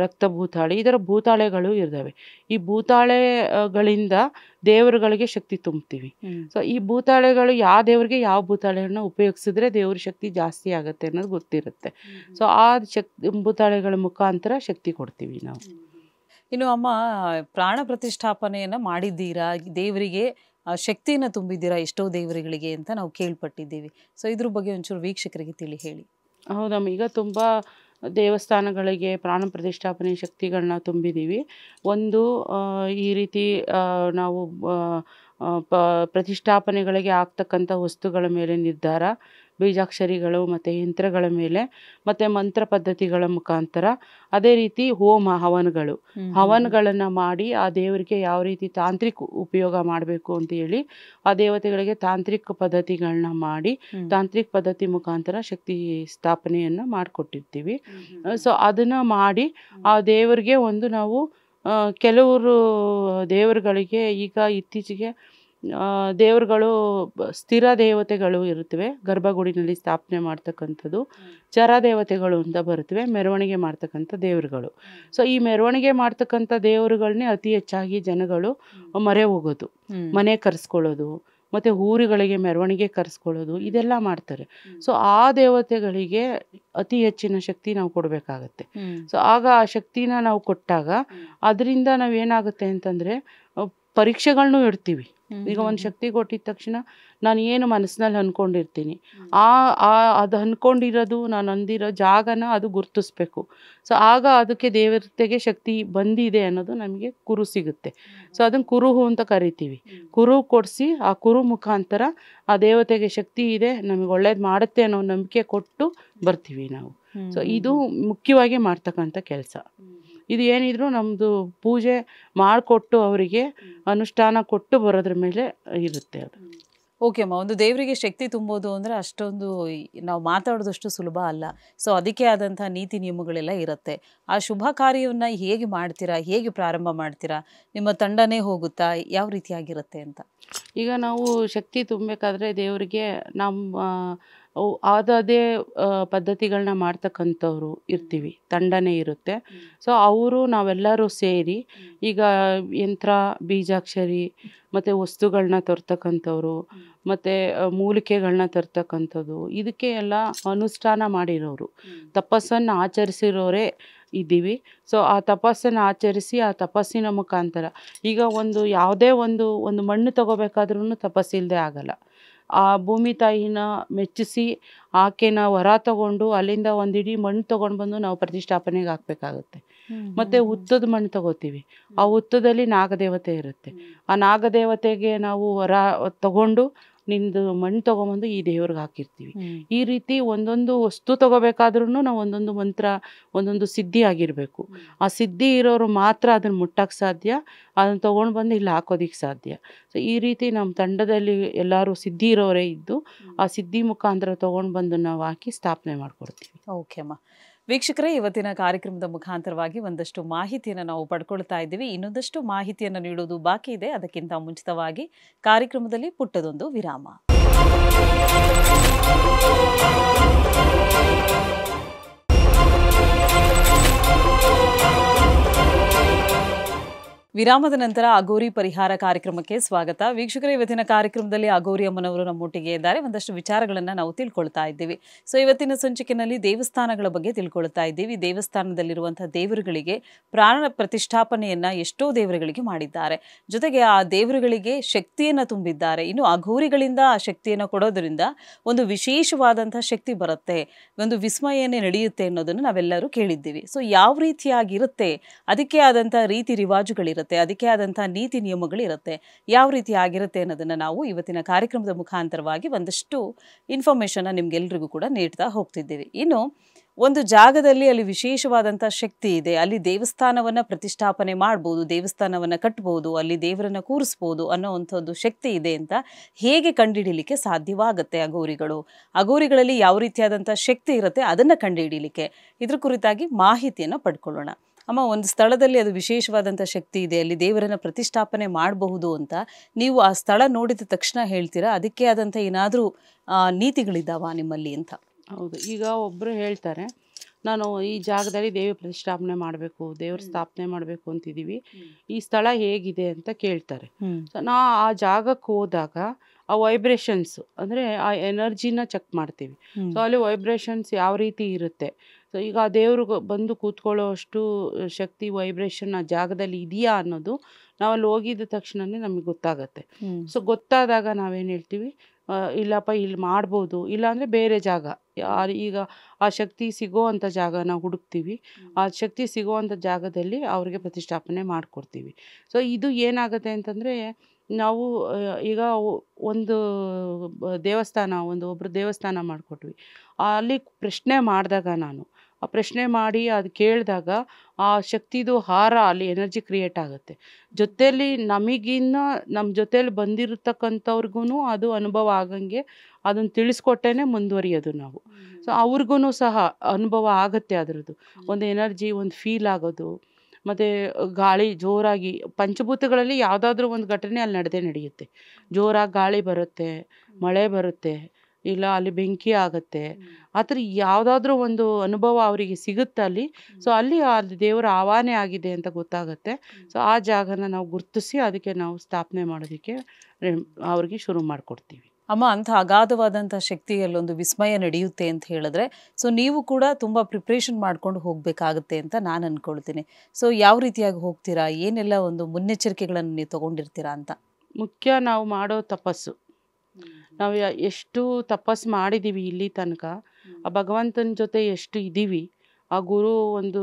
ರಕ್ತ ಭೂತಾಳೆ ಇದರ ಭೂತಾಳೆಗಳು ಇರ್ತವೆ ಈ ಭೂತಾಳೆಗಳಿಂದ ದೇವರುಗಳಿಗೆ ಶಕ್ತಿ ತುಂಬ್ತೀವಿ ಸೊ ಈ ಭೂತಾಳೆಗಳು ಯಾವ ದೇವರಿಗೆ ಯಾವ ಭೂತಾಳೆಗಳನ್ನ ಉಪಯೋಗಿಸಿದ್ರೆ ದೇವ್ರ ಶಕ್ತಿ ಜಾಸ್ತಿ ಆಗುತ್ತೆ ಅನ್ನೋದು ಗೊತ್ತಿರುತ್ತೆ ಸೊ ಆ ಶಕ್ತಿ ಭೂತಾಳೆಗಳ ಮುಖಾಂತರ ಶಕ್ತಿ ಕೊಡ್ತೀವಿ ನಾವು ಇನ್ನು ಅಮ್ಮ ಪ್ರಾಣ ಪ್ರತಿಷ್ಠಾಪನೆಯನ್ನು ಮಾಡಿದ್ದೀರಾ ದೇವರಿಗೆ ಶಕ್ತಿಯನ್ನು ತುಂಬಿದ್ದೀರಾ ಎಷ್ಟೋ ದೇವರುಗಳಿಗೆ ಅಂತ ನಾವು ಕೇಳ್ಪಟ್ಟಿದ್ದೀವಿ ಸೊ ಇದ್ರ ಬಗ್ಗೆ ಒಂಚೂರು ವೀಕ್ಷಕರಿಗೆ ತಿಳಿ ಹೇಳಿ ಹೌದಮ್ಮ ಈಗ ತುಂಬ ದೇವಸ್ಥಾನಗಳಿಗೆ ಪ್ರಾಣ ಪ್ರತಿಷ್ಠಾಪನೆ ಶಕ್ತಿಗಳನ್ನ ತುಂಬಿದ್ದೀವಿ ಒಂದು ಈ ರೀತಿ ನಾವು ಪ್ರತಿಷ್ಠಾಪನೆಗಳಿಗೆ ಆಗ್ತಕ್ಕಂಥ ವಸ್ತುಗಳ ಮೇಲೆ ನಿರ್ಧಾರ ಬೀಜಾಕ್ಷರಿಗಳು ಮತ್ತು ಯಂತ್ರಗಳ ಮೇಲೆ ಮತ್ತು ಮಂತ್ರ ಪದ್ಧತಿಗಳ ಮುಖಾಂತರ ಅದೇ ರೀತಿ ಹೋಮ ಹವನಗಳು ಹವನಗಳನ್ನು ಮಾಡಿ ಆ ದೇವರಿಗೆ ಯಾವ ರೀತಿ ತಾಂತ್ರಿಕ ಉಪಯೋಗ ಮಾಡಬೇಕು ಅಂತ ಹೇಳಿ ಆ ದೇವತೆಗಳಿಗೆ ತಾಂತ್ರಿಕ ಪದ್ಧತಿಗಳನ್ನ ಮಾಡಿ ತಾಂತ್ರಿಕ ಪದ್ಧತಿ ಮುಖಾಂತರ ಶಕ್ತಿ ಸ್ಥಾಪನೆಯನ್ನು ಮಾಡಿಕೊಟ್ಟಿರ್ತೀವಿ ಸೊ ಅದನ್ನು ಮಾಡಿ ಆ ದೇವರಿಗೆ ಒಂದು ನಾವು ಕೆಲವರು ದೇವರುಗಳಿಗೆ ಈಗ ಇತ್ತೀಚೆಗೆ ದೇವರುಗಳು ಸ್ಥಿರ ದೇವತೆಗಳು ಇರುತ್ತವೆ ಗರ್ಭಗುಡಿನಲ್ಲಿ ಸ್ಥಾಪನೆ ಮಾಡ್ತಕ್ಕಂಥದ್ದು ಚರ ದೇವತೆಗಳು ಅಂತ ಬರುತ್ತವೆ ಮೆರವಣಿಗೆ ಮಾಡ್ತಕ್ಕಂಥ ದೇವರುಗಳು ಸೊ ಈ ಮೆರವಣಿಗೆ ಮಾಡ್ತಕ್ಕಂಥ ದೇವರುಗಳನ್ನೇ ಅತಿ ಹೆಚ್ಚಾಗಿ ಜನಗಳು ಮರೆ ಹೋಗೋದು ಮನೆ ಕರೆಸ್ಕೊಳ್ಳೋದು ಮತ್ತೆ ಊರುಗಳಿಗೆ ಮೆರವಣಿಗೆ ಕರೆಸ್ಕೊಳ್ಳೋದು ಇದೆಲ್ಲ ಮಾಡ್ತಾರೆ ಸೊ ಆ ದೇವತೆಗಳಿಗೆ ಅತಿ ಹೆಚ್ಚಿನ ಶಕ್ತಿ ನಾವು ಕೊಡಬೇಕಾಗತ್ತೆ ಸೊ ಆಗ ಆ ಶಕ್ತಿನ ನಾವು ಕೊಟ್ಟಾಗ ಅದರಿಂದ ನಾವೇನಾಗುತ್ತೆ ಅಂತಂದರೆ ಪರೀಕ್ಷೆಗಳನ್ನೂ ಇಡ್ತೀವಿ ಈಗ ಒಂದು ಶಕ್ತಿ ಕೊಟ್ಟಿದ ತಕ್ಷಣ ನಾನು ಏನು ಮನಸ್ಸಿನಲ್ಲಿ ಅಂದ್ಕೊಂಡಿರ್ತೀನಿ ಆ ಆ ಅದು ಅಂದ್ಕೊಂಡಿರೋದು ನಾನು ಅಂದಿರೋ ಜಾಗನ ಅದು ಗುರ್ತಿಸ್ಬೇಕು ಸೊ ಆಗ ಅದಕ್ಕೆ ದೇವತೆಗೆ ಶಕ್ತಿ ಬಂದಿದೆ ಅನ್ನೋದು ನಮಗೆ ಕುರು ಸಿಗುತ್ತೆ ಸೊ ಅದನ್ನು ಕುರುಹು ಅಂತ ಕರಿತೀವಿ ಕುರು ಕೊಡಿಸಿ ಆ ಕುರು ಮುಖಾಂತರ ಆ ದೇವತೆಗೆ ಶಕ್ತಿ ಇದೆ ನಮಗೆ ಒಳ್ಳೇದು ಮಾಡುತ್ತೆ ಅನ್ನೋ ನಂಬಿಕೆ ಕೊಟ್ಟು ಬರ್ತೀವಿ ನಾವು ಸೊ ಇದು ಮುಖ್ಯವಾಗಿ ಮಾಡ್ತಕ್ಕಂಥ ಕೆಲಸ ಇದು ಏನಿದ್ರು ನಮ್ಮದು ಪೂಜೆ ಮಾಡಿಕೊಟ್ಟು ಅವರಿಗೆ ಅನುಷ್ಠಾನ ಕೊಟ್ಟು ಬರೋದ್ರ ಮೇಲೆ ಇರುತ್ತೆ ಅದು ಓಕೆ ಅಮ್ಮ ಒಂದು ದೇವರಿಗೆ ಶಕ್ತಿ ತುಂಬೋದು ಅಂದರೆ ಅಷ್ಟೊಂದು ನಾವು ಮಾತಾಡೋದಷ್ಟು ಸುಲಭ ಅಲ್ಲ ಸೊ ಅದಕ್ಕೆ ಆದಂಥ ನೀತಿ ನಿಯಮಗಳೆಲ್ಲ ಇರುತ್ತೆ ಆ ಶುಭ ಕಾರ್ಯವನ್ನು ಹೇಗೆ ಮಾಡ್ತೀರಾ ಹೇಗೆ ಪ್ರಾರಂಭ ಮಾಡ್ತೀರಾ ನಿಮ್ಮ ತಂಡನೇ ಹೋಗುತ್ತಾ ಯಾವ ರೀತಿಯಾಗಿರುತ್ತೆ ಅಂತ ಈಗ ನಾವು ಶಕ್ತಿ ತುಂಬಬೇಕಾದ್ರೆ ದೇವರಿಗೆ ನಮ್ಮ ಅವು ಅದೇ ಪದ್ಧತಿಗಳನ್ನ ಮಾಡ್ತಕ್ಕಂಥವ್ರು ಇರ್ತೀವಿ ತಂಡನೇ ಇರುತ್ತೆ ಸೊ ಅವರು ನಾವೆಲ್ಲರೂ ಸೇರಿ ಈಗ ಯಂತ್ರ ಬೀಜಾಕ್ಷರಿ ಮತ್ತು ವಸ್ತುಗಳನ್ನ ತರ್ತಕ್ಕಂಥವ್ರು ಮತ್ತು ಮೂಲಿಕೆಗಳನ್ನ ತರ್ತಕ್ಕಂಥದ್ದು ಇದಕ್ಕೆ ಎಲ್ಲ ಅನುಷ್ಠಾನ ಮಾಡಿರೋರು ತಪಸ್ಸನ್ನು ಆಚರಿಸಿರೋರೇ ಇದ್ದೀವಿ ಸೊ ಆ ತಪಸ್ಸನ್ನು ಆಚರಿಸಿ ಆ ತಪಸ್ಸಿನ ಮುಖಾಂತರ ಈಗ ಒಂದು ಯಾವುದೇ ಒಂದು ಒಂದು ಮಣ್ಣು ತಗೋಬೇಕಾದ್ರೂ ತಪಸ್ಸಿಲ್ಲದೆ ಆಗಲ್ಲ ಆ ಭೂಮಿ ತಾಯಿನ ಮೆಚ್ಚಿಸಿ ಆಕೆನ ಹೊರ ತಗೊಂಡು ಅಲ್ಲಿಂದ ಒಂದಿಡೀ ಮಣ್ಣು ತೊಗೊಂಡು ಬಂದು ನಾವು ಪ್ರತಿಷ್ಠಾಪನೆಗೆ ಹಾಕ್ಬೇಕಾಗತ್ತೆ ಮತ್ತೆ ಉತ್ತದ ಮಣ್ಣು ತಗೋತೀವಿ ಆ ಉತ್ತದಲ್ಲಿ ನಾಗದೇವತೆ ಇರುತ್ತೆ ಆ ನಾಗದೇವತೆಗೆ ನಾವು ಹೊರ ತಗೊಂಡು ನಿಂದು ಮಣ್ಣು ತೊಗೊಂಬಂದು ಈ ದೇವ್ರಿಗೆ ಹಾಕಿರ್ತೀವಿ ಈ ರೀತಿ ಒಂದೊಂದು ವಸ್ತು ತೊಗೋಬೇಕಾದ್ರೂ ನಾವು ಒಂದೊಂದು ಮಂತ್ರ ಒಂದೊಂದು ಸಿದ್ಧಿ ಆಗಿರಬೇಕು ಆ ಸಿದ್ಧಿ ಇರೋರು ಮಾತ್ರ ಅದನ್ನ ಮುಟ್ಟಕ್ಕೆ ಸಾಧ್ಯ ಅದನ್ನ ತಗೊಂಡು ಬಂದು ಇಲ್ಲಿ ಹಾಕೋದಿಕ್ಕೆ ಸಾಧ್ಯ ಸೊ ಈ ರೀತಿ ನಮ್ಮ ತಂಡದಲ್ಲಿ ಎಲ್ಲರೂ ಸಿದ್ಧಿ ಇರೋರೇ ಇದ್ದು ಆ ಸಿದ್ಧಿ ಮುಖಾಂತರ ತೊಗೊಂಡು ಬಂದು ನಾವು ಹಾಕಿ ಸ್ಥಾಪನೆ ಮಾಡಿಕೊಡ್ತೀವಿ ಓಕೆ ಅಮ್ಮ ವೀಕ್ಷಕರೇ ಇವತ್ತಿನ ಕಾರ್ಯಕ್ರಮದ ಮುಖಾಂತರವಾಗಿ ಒಂದಷ್ಟು ಮಾಹಿತಿಯನ್ನು ನಾವು ಪಡ್ಕೊಳ್ತಾ ಇದ್ದೀವಿ ಇನ್ನೊಂದಷ್ಟು ಮಾಹಿತಿಯನ್ನು ನೀಡೋದು ಬಾಕಿ ಇದೆ ಅದಕ್ಕಿಂತ ಮುಂಚಿತವಾಗಿ ಕಾರ್ಯಕ್ರಮದಲ್ಲಿ ಪುಟ್ಟದೊಂದು ವಿರಾಮ ವಿರಾಮದ ನಂತರ ಅಗೋರಿ ಪರಿಹಾರ ಕಾರ್ಯಕ್ರಮಕ್ಕೆ ಸ್ವಾಗತ ವೀಕ್ಷಕರ ಇವತ್ತಿನ ಕಾರ್ಯಕ್ರಮದಲ್ಲಿ ಅಗೋರಿ ಅಮ್ಮನವರು ನಮ್ಮೊಟ್ಟಿಗೆ ಇದ್ದಾರೆ ಒಂದಷ್ಟು ವಿಚಾರಗಳನ್ನು ನಾವು ತಿಳ್ಕೊಳ್ತಾ ಇದ್ದೀವಿ ಸೊ ಇವತ್ತಿನ ಸಂಚಿಕೆಯಲ್ಲಿ ದೇವಸ್ಥಾನಗಳ ಬಗ್ಗೆ ತಿಳ್ಕೊಳ್ತಾ ಇದ್ದೀವಿ ದೇವಸ್ಥಾನದಲ್ಲಿರುವಂಥ ದೇವರುಗಳಿಗೆ ಪ್ರಾಣ ಪ್ರತಿಷ್ಠಾಪನೆಯನ್ನು ಎಷ್ಟೋ ದೇವರುಗಳಿಗೆ ಮಾಡಿದ್ದಾರೆ ಜೊತೆಗೆ ಆ ದೇವರುಗಳಿಗೆ ಶಕ್ತಿಯನ್ನು ತುಂಬಿದ್ದಾರೆ ಇನ್ನು ಅಘೋರಿಗಳಿಂದ ಆ ಶಕ್ತಿಯನ್ನು ಕೊಡೋದರಿಂದ ಒಂದು ವಿಶೇಷವಾದಂಥ ಶಕ್ತಿ ಬರುತ್ತೆ ಒಂದು ವಿಸ್ಮಯನೇ ನಡೆಯುತ್ತೆ ಅನ್ನೋದನ್ನು ನಾವೆಲ್ಲರೂ ಕೇಳಿದ್ದೀವಿ ಸೊ ಯಾವ ರೀತಿಯಾಗಿರುತ್ತೆ ಅದಕ್ಕೆ ಆದಂಥ ರೀತಿ ರಿವಾಜುಗಳಿರುತ್ತೆ ಇರುತ್ತೆ ಅದಕ್ಕೆ ಆದಂಥ ನೀತಿ ಇರುತ್ತೆ ಯಾವ ರೀತಿ ಆಗಿರುತ್ತೆ ಅನ್ನೋದನ್ನ ನಾವು ಇವತ್ತಿನ ಕಾರ್ಯಕ್ರಮದ ಮುಖಾಂತರವಾಗಿ ಒಂದಷ್ಟು ಇನ್ಫಾರ್ಮೇಶನ್ ನಿಮ್ಗೆಲ್ರಿಗೂ ಕೂಡ ನೀಡ್ತಾ ಹೋಗ್ತಿದ್ದೀವಿ ಇನ್ನು ಒಂದು ಜಾಗದಲ್ಲಿ ಅಲ್ಲಿ ವಿಶೇಷವಾದಂಥ ಶಕ್ತಿ ಇದೆ ಅಲ್ಲಿ ದೇವಸ್ಥಾನವನ್ನ ಪ್ರತಿಷ್ಠಾಪನೆ ಮಾಡ್ಬೋದು ದೇವಸ್ಥಾನವನ್ನ ಕಟ್ಬೋದು ಅಲ್ಲಿ ದೇವರನ್ನ ಕೂರಿಸ್ಬೋದು ಅನ್ನೋ ಒಂದು ಶಕ್ತಿ ಇದೆ ಅಂತ ಹೇಗೆ ಕಂಡುಹಿಡೀಲಿಕ್ಕೆ ಸಾಧ್ಯವಾಗುತ್ತೆ ಅಗೋರಿಗಳು ಅಗೋರಿಗಳಲ್ಲಿ ಯಾವ ರೀತಿಯಾದಂಥ ಶಕ್ತಿ ಇರುತ್ತೆ ಅದನ್ನ ಕಂಡುಹಿಡೀಲಿಕ್ಕೆ ಇದ್ರ ಕುರಿತಾಗಿ ಮಾಹಿತಿಯನ್ನ ಪಡ್ಕೊಳ್ಳೋಣ ಅಮ್ಮ ಒಂದು ಸ್ಥಳದಲ್ಲಿ ಅದು ವಿಶೇಷವಾದಂಥ ಶಕ್ತಿ ಇದೆ ಅಲ್ಲಿ ದೇವರನ್ನು ಪ್ರತಿಷ್ಠಾಪನೆ ಮಾಡಬಹುದು ಅಂತ ನೀವು ಆ ಸ್ಥಳ ನೋಡಿದ ತಕ್ಷಣ ಹೇಳ್ತೀರಾ ಅದಕ್ಕೆ ಆದಂಥ ಏನಾದರೂ ನೀತಿಗಳಿದ್ದಾವ ನಿಮ್ಮಲ್ಲಿ ಅಂತ ಹೌದು ಈಗ ಒಬ್ಬರು ಹೇಳ್ತಾರೆ ನಾನು ಈ ಜಾಗದಲ್ಲಿ ದೇವಿ ಪ್ರತಿಷ್ಠಾಪನೆ ಮಾಡಬೇಕು ದೇವ್ರ ಸ್ಥಾಪನೆ ಮಾಡಬೇಕು ಅಂತಿದ್ದೀವಿ ಈ ಸ್ಥಳ ಹೇಗಿದೆ ಅಂತ ಕೇಳ್ತಾರೆ ಸೊ ನಾ ಆ ಜಾಗಕ್ಕೆ ಹೋದಾಗ ಆ ವೈಬ್ರೇಷನ್ಸ್ ಅಂದರೆ ಆ ಎನರ್ಜಿನ ಚೆಕ್ ಮಾಡ್ತೀವಿ ಸೊ ಅಲ್ಲಿ ವೈಬ್ರೇಷನ್ಸ್ ಯಾವ ರೀತಿ ಇರುತ್ತೆ ಸೊ ಈಗ ಆ ದೇವರು ಬಂದು ಕೂತ್ಕೊಳ್ಳೋ ಅಷ್ಟು ಶಕ್ತಿ ವೈಬ್ರೇಷನ್ ಆ ಜಾಗದಲ್ಲಿ ಇದೆಯಾ ಅನ್ನೋದು ನಾವು ಅಲ್ಲಿ ಹೋಗಿದ್ದ ತಕ್ಷಣವೇ ನಮಗೆ ಗೊತ್ತಾಗುತ್ತೆ ಸೊ ಗೊತ್ತಾದಾಗ ನಾವೇನು ಹೇಳ್ತೀವಿ ಇಲ್ಲಪ್ಪ ಇಲ್ಲಿ ಮಾಡ್ಬೋದು ಇಲ್ಲಾಂದರೆ ಬೇರೆ ಜಾಗ ಈಗ ಆ ಶಕ್ತಿ ಸಿಗೋವಂಥ ಜಾಗನ ಹುಡುಕ್ತೀವಿ ಆ ಶಕ್ತಿ ಸಿಗೋವಂಥ ಜಾಗದಲ್ಲಿ ಅವ್ರಿಗೆ ಪ್ರತಿಷ್ಠಾಪನೆ ಮಾಡಿಕೊಡ್ತೀವಿ ಸೊ ಇದು ಏನಾಗುತ್ತೆ ಅಂತಂದರೆ ನಾವು ಈಗ ಒಂದು ದೇವಸ್ಥಾನ ಒಂದು ಒಬ್ಬರು ದೇವಸ್ಥಾನ ಮಾಡಿಕೊಟ್ವಿ ಅಲ್ಲಿ ಪ್ರಶ್ನೆ ಮಾಡಿದಾಗ ನಾನು ಆ ಪ್ರಶ್ನೆ ಮಾಡಿ ಅದು ಕೇಳಿದಾಗ ಆ ಶಕ್ತಿದು ಹಾರ ಅಲ್ಲಿ ಎನರ್ಜಿ ಕ್ರಿಯೇಟ್ ಆಗುತ್ತೆ ಜೊತೆಯಲ್ಲಿ ನಮಗಿನ್ನ ನಮ್ಮ ಜೊತೆಯಲ್ಲಿ ಬಂದಿರತಕ್ಕಂಥವ್ರಿಗೂ ಅದು ಅನುಭವ ಆಗಂಗೆ ಅದನ್ನು ತಿಳಿಸ್ಕೊಟ್ಟೇ ಮುಂದುವರಿಯೋದು ನಾವು ಸೊ ಅವ್ರಿಗೂ ಸಹ ಅನುಭವ ಆಗುತ್ತೆ ಅದರದ್ದು ಒಂದು ಎನರ್ಜಿ ಒಂದು ಫೀಲ್ ಆಗೋದು ಮತ್ತು ಗಾಳಿ ಜೋರಾಗಿ ಪಂಚಭೂತಗಳಲ್ಲಿ ಯಾವುದಾದ್ರೂ ಒಂದು ಘಟನೆ ಅಲ್ಲಿ ನಡೆದೇ ನಡೆಯುತ್ತೆ ಜೋರಾಗಿ ಗಾಳಿ ಬರುತ್ತೆ ಮಳೆ ಬರುತ್ತೆ ಇಲ್ಲ ಅಲ್ಲಿ ಬೆಂಕಿ ಆಗುತ್ತೆ ಆ ಥರ ಯಾವುದಾದ್ರೂ ಒಂದು ಅನುಭವ ಅವರಿಗೆ ಸಿಗುತ್ತೆ ಅಲ್ಲಿ ಸೊ ಅಲ್ಲಿ ಅಲ್ಲಿ ದೇವರ ಆವಾನೆ ಆಗಿದೆ ಅಂತ ಗೊತ್ತಾಗುತ್ತೆ ಸೊ ಆ ಜಾಗನ ನಾವು ಗುರ್ತಿಸಿ ಅದಕ್ಕೆ ನಾವು ಸ್ಥಾಪನೆ ಮಾಡೋದಕ್ಕೆ ಅವ್ರಿಗೆ ಶುರು ಮಾಡಿಕೊಡ್ತೀವಿ ಅಮ್ಮ ಅಂಥ ಅಗಾಧವಾದಂಥ ಶಕ್ತಿಯಲ್ಲೊಂದು ವಿಸ್ಮಯ ನಡೆಯುತ್ತೆ ಅಂತ ಹೇಳಿದ್ರೆ ಸೊ ನೀವು ಕೂಡ ತುಂಬ ಪ್ರಿಪ್ರೇಷನ್ ಮಾಡ್ಕೊಂಡು ಹೋಗಬೇಕಾಗುತ್ತೆ ಅಂತ ನಾನು ಅಂದ್ಕೊಳ್ತೀನಿ ಸೊ ಯಾವ ರೀತಿಯಾಗಿ ಹೋಗ್ತೀರಾ ಏನೆಲ್ಲ ಒಂದು ಮುನ್ನೆಚ್ಚರಿಕೆಗಳನ್ನು ನೀವು ತಗೊಂಡಿರ್ತೀರಾ ಅಂತ ಮುಖ್ಯ ನಾವು ಮಾಡೋ ತಪಸ್ಸು ನಾವು ಎಷ್ಟು ತಪಸ್ಸು ಮಾಡಿದ್ದೀವಿ ಇಲ್ಲಿ ತನಕ ಆ ಭಗವಂತನ ಜೊತೆ ಎಷ್ಟು ಇದ್ದೀವಿ ಆ ಗುರು ಒಂದು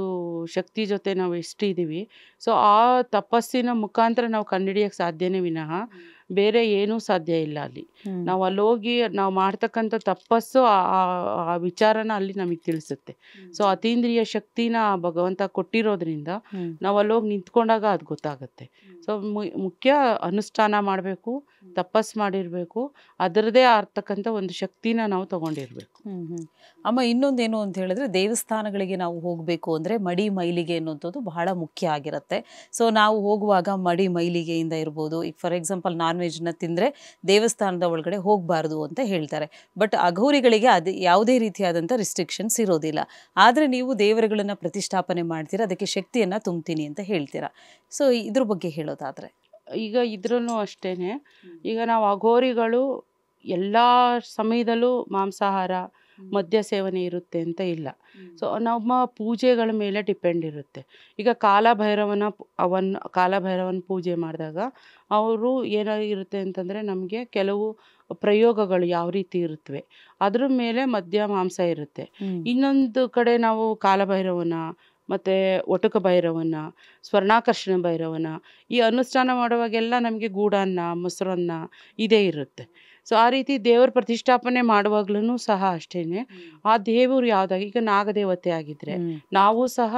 ಶಕ್ತಿ ಜೊತೆ ನಾವು ಎಷ್ಟು ಇದ್ದೀವಿ ಸೊ ಆ ತಪಸ್ಸಿನ ಮುಖಾಂತರ ನಾವು ಕಂಡುಹಿಡಿಯೋಕ್ಕೆ ಸಾಧ್ಯವೇ ವಿನಃ ಬೇರೆ ಏನೂ ಸಾಧ್ಯ ಇಲ್ಲ ಅಲ್ಲಿ ನಾವು ಅಲ್ಲಿ ಹೋಗಿ ನಾವು ಮಾಡ್ತಕ್ಕಂಥ ತಪ್ಪಸ್ಸು ಆ ವಿಚಾರನ ಅಲ್ಲಿ ನಮಗೆ ತಿಳಿಸುತ್ತೆ ಸೊ ಅತೀಂದ್ರಿಯ ಶಕ್ತಿನ ಭಗವಂತ ಕೊಟ್ಟಿರೋದ್ರಿಂದ ನಾವು ಅಲ್ಲಿ ಹೋಗಿ ನಿಂತ್ಕೊಂಡಾಗ ಅದು ಗೊತ್ತಾಗುತ್ತೆ ಸೊ ಮುಖ್ಯ ಅನುಷ್ಠಾನ ಮಾಡಬೇಕು ತಪಸ್ ಮಾಡಿರಬೇಕು ಅದರದೇ ಆಗ್ತಕ್ಕಂಥ ಒಂದು ಶಕ್ತಿನ ನಾವು ತಗೊಂಡಿರ್ಬೇಕು ಅಮ್ಮ ಇನ್ನೊಂದೇನು ಅಂತ ಹೇಳಿದ್ರೆ ದೇವಸ್ಥಾನಗಳಿಗೆ ನಾವು ಹೋಗಬೇಕು ಅಂದರೆ ಮಡಿ ಮೈಲಿಗೆ ಅನ್ನುವಂಥದ್ದು ಬಹಳ ಮುಖ್ಯ ಆಗಿರುತ್ತೆ ಸೊ ನಾವು ಹೋಗುವಾಗ ಮಡಿ ಮೈಲಿಗೆಯಿಂದ ಇರ್ಬೋದು ಈಗ ಫಾರ್ ಎಕ್ಸಾಂಪಲ್ ನಾನು ನಾನ್ ವೆಜ್ನ ತಿಂದರೆ ದೇವಸ್ಥಾನದ ಒಳಗಡೆ ಹೋಗಬಾರ್ದು ಅಂತ ಹೇಳ್ತಾರೆ ಬಟ್ ಅಘೋರಿಗಳಿಗೆ ಅದು ಯಾವುದೇ ರೀತಿಯಾದಂಥ ರಿಸ್ಟ್ರಿಕ್ಷನ್ಸ್ ಇರೋದಿಲ್ಲ ಆದರೆ ನೀವು ದೇವರುಗಳನ್ನು ಪ್ರತಿಷ್ಠಾಪನೆ ಮಾಡ್ತೀರಾ ಅದಕ್ಕೆ ಶಕ್ತಿಯನ್ನು ತುಂಬ್ತೀನಿ ಅಂತ ಹೇಳ್ತೀರಾ ಸೊ ಇದ್ರ ಬಗ್ಗೆ ಹೇಳೋದಾದರೆ ಈಗ ಇದ್ರೂ ಅಷ್ಟೇ ಈಗ ನಾವು ಅಘೋರಿಗಳು ಎಲ್ಲ ಸಮಯದಲ್ಲೂ ಮಾಂಸಾಹಾರ ಮದ್ಯ ಸೇವನೆ ಇರುತ್ತೆ ಅಂತ ಇಲ್ಲ ಸೊ ನಮ್ಮ ಪೂಜೆಗಳ ಮೇಲೆ ಡಿಪೆಂಡ್ ಇರುತ್ತೆ ಈಗ ಕಾಲಭೈರವನ ಅವನ್ ಕಾಲಭೈರವನ ಪೂಜೆ ಮಾಡಿದಾಗ ಅವರು ಏನಾಗಿರುತ್ತೆ ಅಂತಂದರೆ ನಮಗೆ ಕೆಲವು ಪ್ರಯೋಗಗಳು ಯಾವ ರೀತಿ ಇರುತ್ತವೆ ಅದ್ರ ಮೇಲೆ ಮದ್ಯ ಮಾಂಸ ಇರುತ್ತೆ ಇನ್ನೊಂದು ಕಡೆ ನಾವು ಕಾಲಭೈರವನ ಮತ್ತು ಒಟುಕ ಭೈರವನ ಸ್ವರ್ಣಾಕರ್ಷಣ ಭೈರವನ ಈ ಅನುಷ್ಠಾನ ಮಾಡುವಾಗೆಲ್ಲ ನಮಗೆ ಗೂಡನ್ನ ಮೊಸರನ್ನ ಇದೇ ಇರುತ್ತೆ ಸೊ ಆ ರೀತಿ ದೇವರ ಪ್ರತಿಷ್ಠಾಪನೆ ಮಾಡುವಾಗ್ಲೂ ಸಹ ಅಷ್ಟೇ ಆ ದೇವರು ಯಾವ್ದಾಗ ಈಗ ನಾಗದೇವತೆ ಆಗಿದ್ರೆ ನಾವು ಸಹ